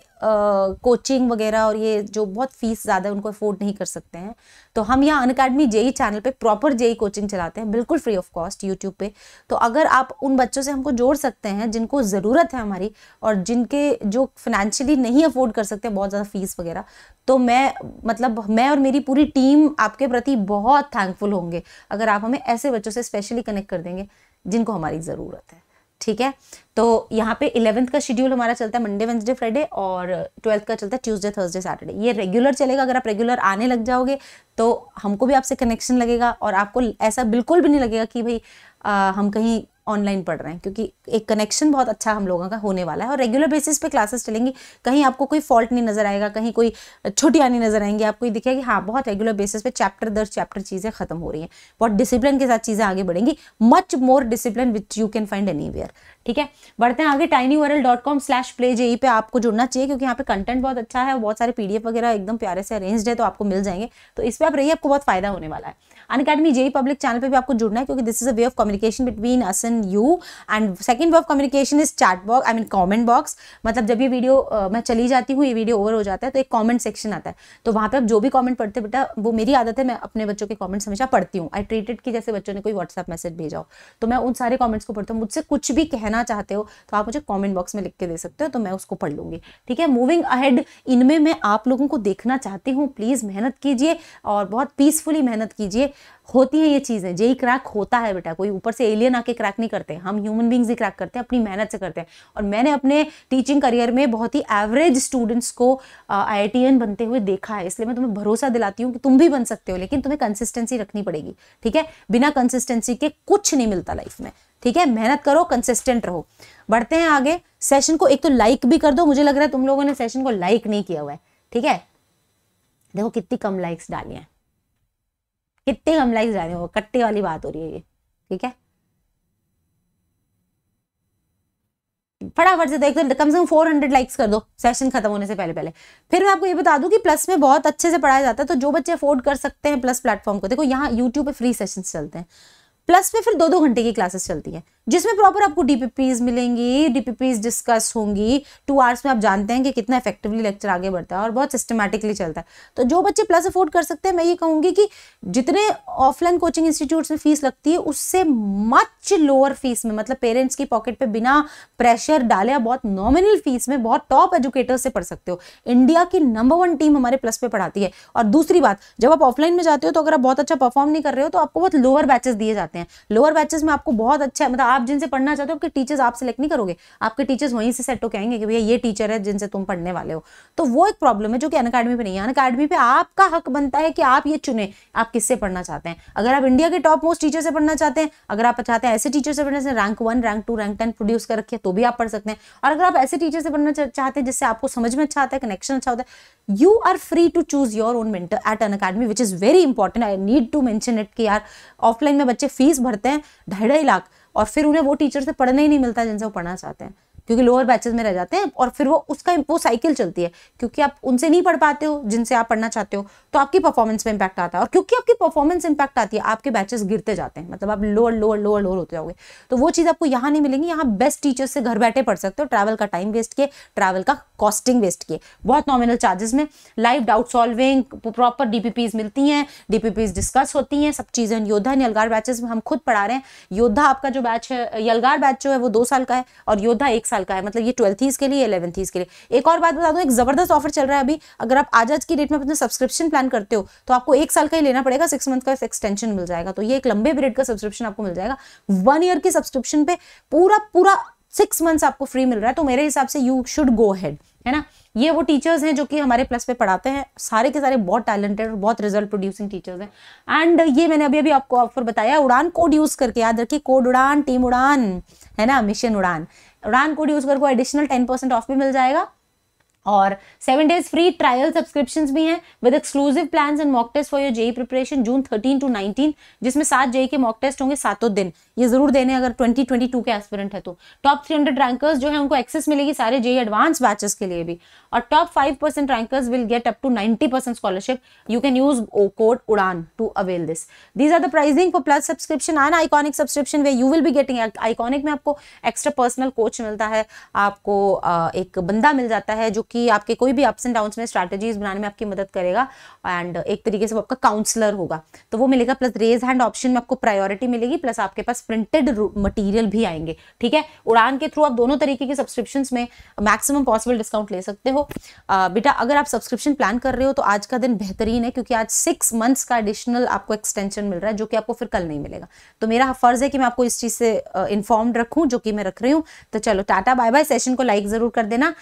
कोचिंग वगैरह और ये जो बहुत फीस ज़्यादा है उनको अफोर्ड नहीं कर सकते हैं तो हम यहाँ अन अकेडमी जेई चैनल पे प्रॉपर जेई कोचिंग चलाते हैं बिल्कुल फ्री ऑफ कॉस्ट यूट्यूब पे तो अगर आप उन बच्चों से हमको जोड़ सकते हैं जिनको ज़रूरत है हमारी और जिनके जो फिनेंशियली नहीं अफोर्ड कर सकते बहुत ज़्यादा फीस वगैरह तो मैं मतलब मैं और मेरी पूरी टीम आपके प्रति बहुत थैंकफुल होंगे अगर आप हमें ऐसे बच्चों से स्पेशली कनेक्ट कर देंगे जिनको हमारी ज़रूरत है ठीक है तो यहाँ पे इलेवंथ का शेड्यूल हमारा चलता है मंडे वेंसडे फ्राइडे और ट्वेल्थ का चलता है ट्यूसडे थर्सडे सैटरडे ये रेगुलर चलेगा अगर आप रेगुलर आने लग जाओगे तो हमको भी आपसे कनेक्शन लगेगा और आपको ऐसा बिल्कुल भी नहीं लगेगा कि भाई आ, हम कहीं ऑनलाइन पढ़ रहे हैं क्योंकि एक कनेक्शन बहुत अच्छा हम लोगों का होने वाला है और रेगुलर बेसिस पे क्लासेस चलेंगी कहीं आपको कोई फॉल्ट नहीं नज़र आएगा कहीं कोई छोटी आनी नज़र आएंगी आपको ये दिखेगा कि हाँ बहुत रेगुलर बेसिस पे चैप्टर दर चैप्टर चीज़ें खत्म हो रही हैं बहुत डिसिप्लिन के साथ चीज़ें आगे बढ़ेंगी much more discipline which you can find any ठीक है बढ़ते हैं आगे tiny url dot com slash play JEE पे आपको जुड़ना चाहिए क्योंकि यहाँ पे कंटेंट बहुत अच्छा है बहुत सारे पीडीएफ वगैरह एकदम प्यारे से अरेंज्ड है तो आपको मिल जाएंगे तो इस पर आप रहिए आपको बहुत फायदा होने वाला है Unacademy JEE public channel पे भी आपको जुड़ना है क्योंकि this is a way of communication between us and you and second way of communication is chat box I mean comment box मतलब जब ये वीडियो uh, मैं चली जाती हूँ ये वीडियो ओवर हो जाता है तो एक कॉमेंट सेक्शन आता है तो वहाँ पर आप जो भी कॉमेंट पढ़ते बेटा वो मेरी आदत है मैं अपने बच्चों के कॉमेंट्स हमेशा पढ़ती हूँ आई ट्रीटेड कि जैसे बच्चों ने कोई व्हाट्सअप मैसेज भेजा हो तो मैं उन सारे कॉमेंट्स को पढ़ता हूँ मुझसे कुछ भी कहना चाहते हो तो आप मुझे कॉमेंट बॉक्स में लिख के दे सकते हो तो मैं उसको पढ़ लूँगी ठीक है मूविंग अहेड इनमें मैं आप लोगों को देखना चाहती हूँ प्लीज़ मेहनत कीजिए और बहुत पीसफुली मेहनत कीजिए होती हैं ये चीज़ें जेई क्रैक होता है बेटा कोई ऊपर से एलियन आके क्रैक नहीं करते हम ह्यूमन बींग्स ही क्रैक करते हैं अपनी मेहनत से करते हैं और मैंने अपने टीचिंग करियर में बहुत ही एवरेज स्टूडेंट्स को आई बनते हुए देखा है इसलिए मैं तुम्हें भरोसा दिलाती हूँ कि तुम भी बन सकते हो लेकिन तुम्हें कंसिस्टेंसी रखनी पड़ेगी ठीक है बिना कंसिस्टेंसी के कुछ नहीं मिलता लाइफ में ठीक है मेहनत करो कंसिस्टेंट रहो बढ़ते हैं आगे सेशन को एक तो लाइक भी कर दो मुझे लग रहा है तुम लोगों ने सेशन को लाइक नहीं किया हुआ है ठीक है देखो कितनी कम लाइक्स डाली हैं कितने कम लाइक्स जा रहे हो कट्टे वाली बात हो रही है ये ठीक है फटाफट से देख एक कम से कम फोर हंड्रेड लाइक्स कर दो सेशन खत्म होने से पहले पहले फिर मैं आपको ये बता दूं कि प्लस में बहुत अच्छे से पढ़ाया जाता है तो जो बच्चे अफोर्ड कर सकते हैं प्लस प्लेटफॉर्म को देखो यहाँ यूट्यूब पे फ्री सेशन चलते हैं प्लस में फिर दो दो घंटे की क्लासेस चलती है जिसमें प्रॉपर आपको डीपीपीज मिलेंगी डीपीपीज डिस्कस होंगी टू आवर्स में आप जानते हैं कि कितना इफेक्टिवली लेक्चर आगे बढ़ता है और बहुत सिस्टमेटिकली चलता है तो जो बच्चे प्लस अफोर्ड कर सकते हैं मैं ये कहूंगी कि जितने ऑफलाइन कोचिंग इंस्टीट्यूट्स में फीस लगती है उससे मच लोअर फीस में मतलब पेरेंट्स की पॉकेट पर बिना प्रेशर डाले आप बहुत नॉमिनल फीस में बहुत टॉप एजुकेटर्स से पढ़ सकते हो इंडिया की नंबर वन टीम हमारे प्लस पे पढ़ाती है और दूसरी बात जब आप ऑफलाइन में जाते हो तो अगर आप बहुत अच्छा परफॉर्म नहीं कर रहे हो तो आपको बहुत लोअर बैचेस दिए जाते हैं लोअर बैचेस में आपको बहुत अच्छा मतलब आप जिनसे पढ़ना चाहते हो आपके टीचर्स आप सेलेक्ट नहीं करोगे आपके टीचर्स वहीं से सेट हो कहेंगे कि भैया ये टीचर है जिनसे तुम पढ़ने वाले हो तो वो एक प्रॉब्लम है जो कि अन अकेडमी पर नहीं है अन अकेडमी पर आपका हक बनता है कि आप ये चुने आप किससे पढ़ना चाहते हैं अगर आप इंडिया के टॉप मोस्ट टीचर से पढ़ना चाहते हैं अगर आप चाहते हैं ऐसे टीचर से पढ़ना चाहते rank one rank two rank ten produce कर रखिए तो भी आप पढ़ सकते हैं और अगर आप ऐसे टीचर से पढ़ना चाहते हैं जिससे आपको समझ में अच्छा आता है कनेक्शन अच्छा होता है you are free to choose your own mentor at Unacademy which is very important I need to mention it कि यार ऑफलाइन में बच्चे फीस भरते हैं ढाई ढाई लाख और फिर उन्हें वो टीचर से पढ़ने ही नहीं मिलता जिनसे वो पढ़ना चाहते हैं क्योंकि लोअर बैचेज में रह जाते हैं और फिर वो उसका वो साइकिल चलती है क्योंकि आप उनसे नहीं पढ़ पाते हो जिनसे आप पढ़ना चाहते हो तो आपकी परफॉर्मेंस पे इम्पैक्ट आता है और क्योंकि आपकी परफॉर्मेंस इंपैक्ट आती है आपके बैचेस गिरते जाते हैं मतलब आप लोअर लोअर लोअर लोअर होते जाओगे तो वो चीज़ आपको यहाँ नहीं मिलेंगी यहाँ बेस्ट टीचर्स से घर बैठे पढ़ सकते हो ट्रैवल का टाइम वेस्ट किए ट्रैवल का कॉस्टिंग वेस्ट किए बहुत नॉमिनल चार्जेस में live doubt solving proper DPPs मिलती हैं डीपीपीज डिस्कस होती हैं सब चीज़ें योद्धा यलगार बैचेस में हम खुद पढ़ा रहे हैं योद्धा आपका जो बैच है यलगार बैच जो है वो दो साल का है और योद्धा एक साल का है मतलब ये ट्वेल्थ के लिए इलेवंथ के लिए एक और बात बता दूँ एक ज़बरदस्त ऑफर चल रहा है अभी अगर आप आज आज की डेट में अपना सब्सक्रिप्शन प्लान करते हो तो आपको एक साल का ही लेना पड़ेगा सिक्स मंथ का एक्सटेंशन मिल जाएगा तो ये एक लंबे पीरियड का सब्सक्रिप्शन आपको मिल जाएगा वन ईयर के सब्सक्रिप्शन पे पूरा पूरा सिक्स मंथ्स आपको फ्री मिल रहा है तो मेरे हिसाब से यू शुड गो हैड है ना ये वो टीचर्स हैं जो कि हमारे प्लस पे पढ़ाते हैं सारे के सारे बहुत टैलेंटेड और बहुत रिजल्ट प्रोड्यूसिंग टीचर्स हैं एंड ये मैंने अभी अभी आपको ऑफर बताया उड़ान कोड यूज़ करके याद रखिए कोड उड़ान टीम उड़ान है ना मिशन उड़ान रान कोड यूज करके एडिशनल टेन परसेंट ऑफ भी मिल जाएगा और seven days free trial subscription भी हैं with exclusive plans and mock test for your JEE preparation June thirteen to nineteen जिसमें सात जेई e e के मॉक टेस्ट होंगे सातों दिन ये जरूर देने अगर ट्वेंटी ट्वेंटी टू के एस्पिरेंट है तो टॉप थ्री हंड्रेड रैंकर्स जो है उनको एक्सेस मिलेगी सारे जेई एडवांस बैचेस के लिए भी और top five percent rankers will get up to ninety percent scholarship you can use O code Udaan to avail this these are the pricing for plus subscription and iconic subscription way you will be getting iconic में आपको extra personal coach मिलता है आपको एक बंदा मिल जाता है जो कि आपके कोई भी अप्स एंड डाउन में स्ट्रैटेजीज बनाने में आपकी मदद करेगा एंड एक तरीके से वो आपका काउंसलर होगा तो वो मिलेगा प्लस रेज हैंड ऑप्शन में आपको प्रायोरिटी मिलेगी प्लस आपके पास प्रिंटेड मटीरियल भी आएंगे ठीक है उड़ान के थ्रू आप दोनों तरीके के सब्सक्रिप्शन में मैक्सिमम पॉसिबल डिस्काउंट ले सकते हो आ, बेटा अगर आप सब्सक्रिप्शन प्लान कर रहे हो तो आज का दिन बेहतरीन है क्योंकि आज सिक्स मंथ्स का एडिशनल आपको एक्सटेंशन मिल रहा है जो कि आपको फिर कल नहीं मिलेगा तो मेरा फर्ज है कि मैं आपको इस चीज़ से इन्फॉर्म्ड रखूँ जो कि मैं रख रही हूँ तो चलो टाटा बाय बाय सेशन को लाइक ज़रूर कर देना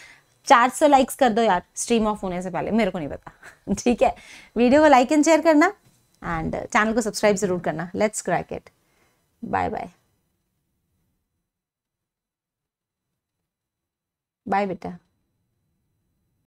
चार सौ लाइक्स कर दो यार स्ट्रीम ऑफ होने से पहले मेरे को नहीं पता ठीक है वीडियो को लाइक एंड शेयर करना एंड चैनल को सब्सक्राइब ज़रूर करना let's crack it bye bye bye बेटा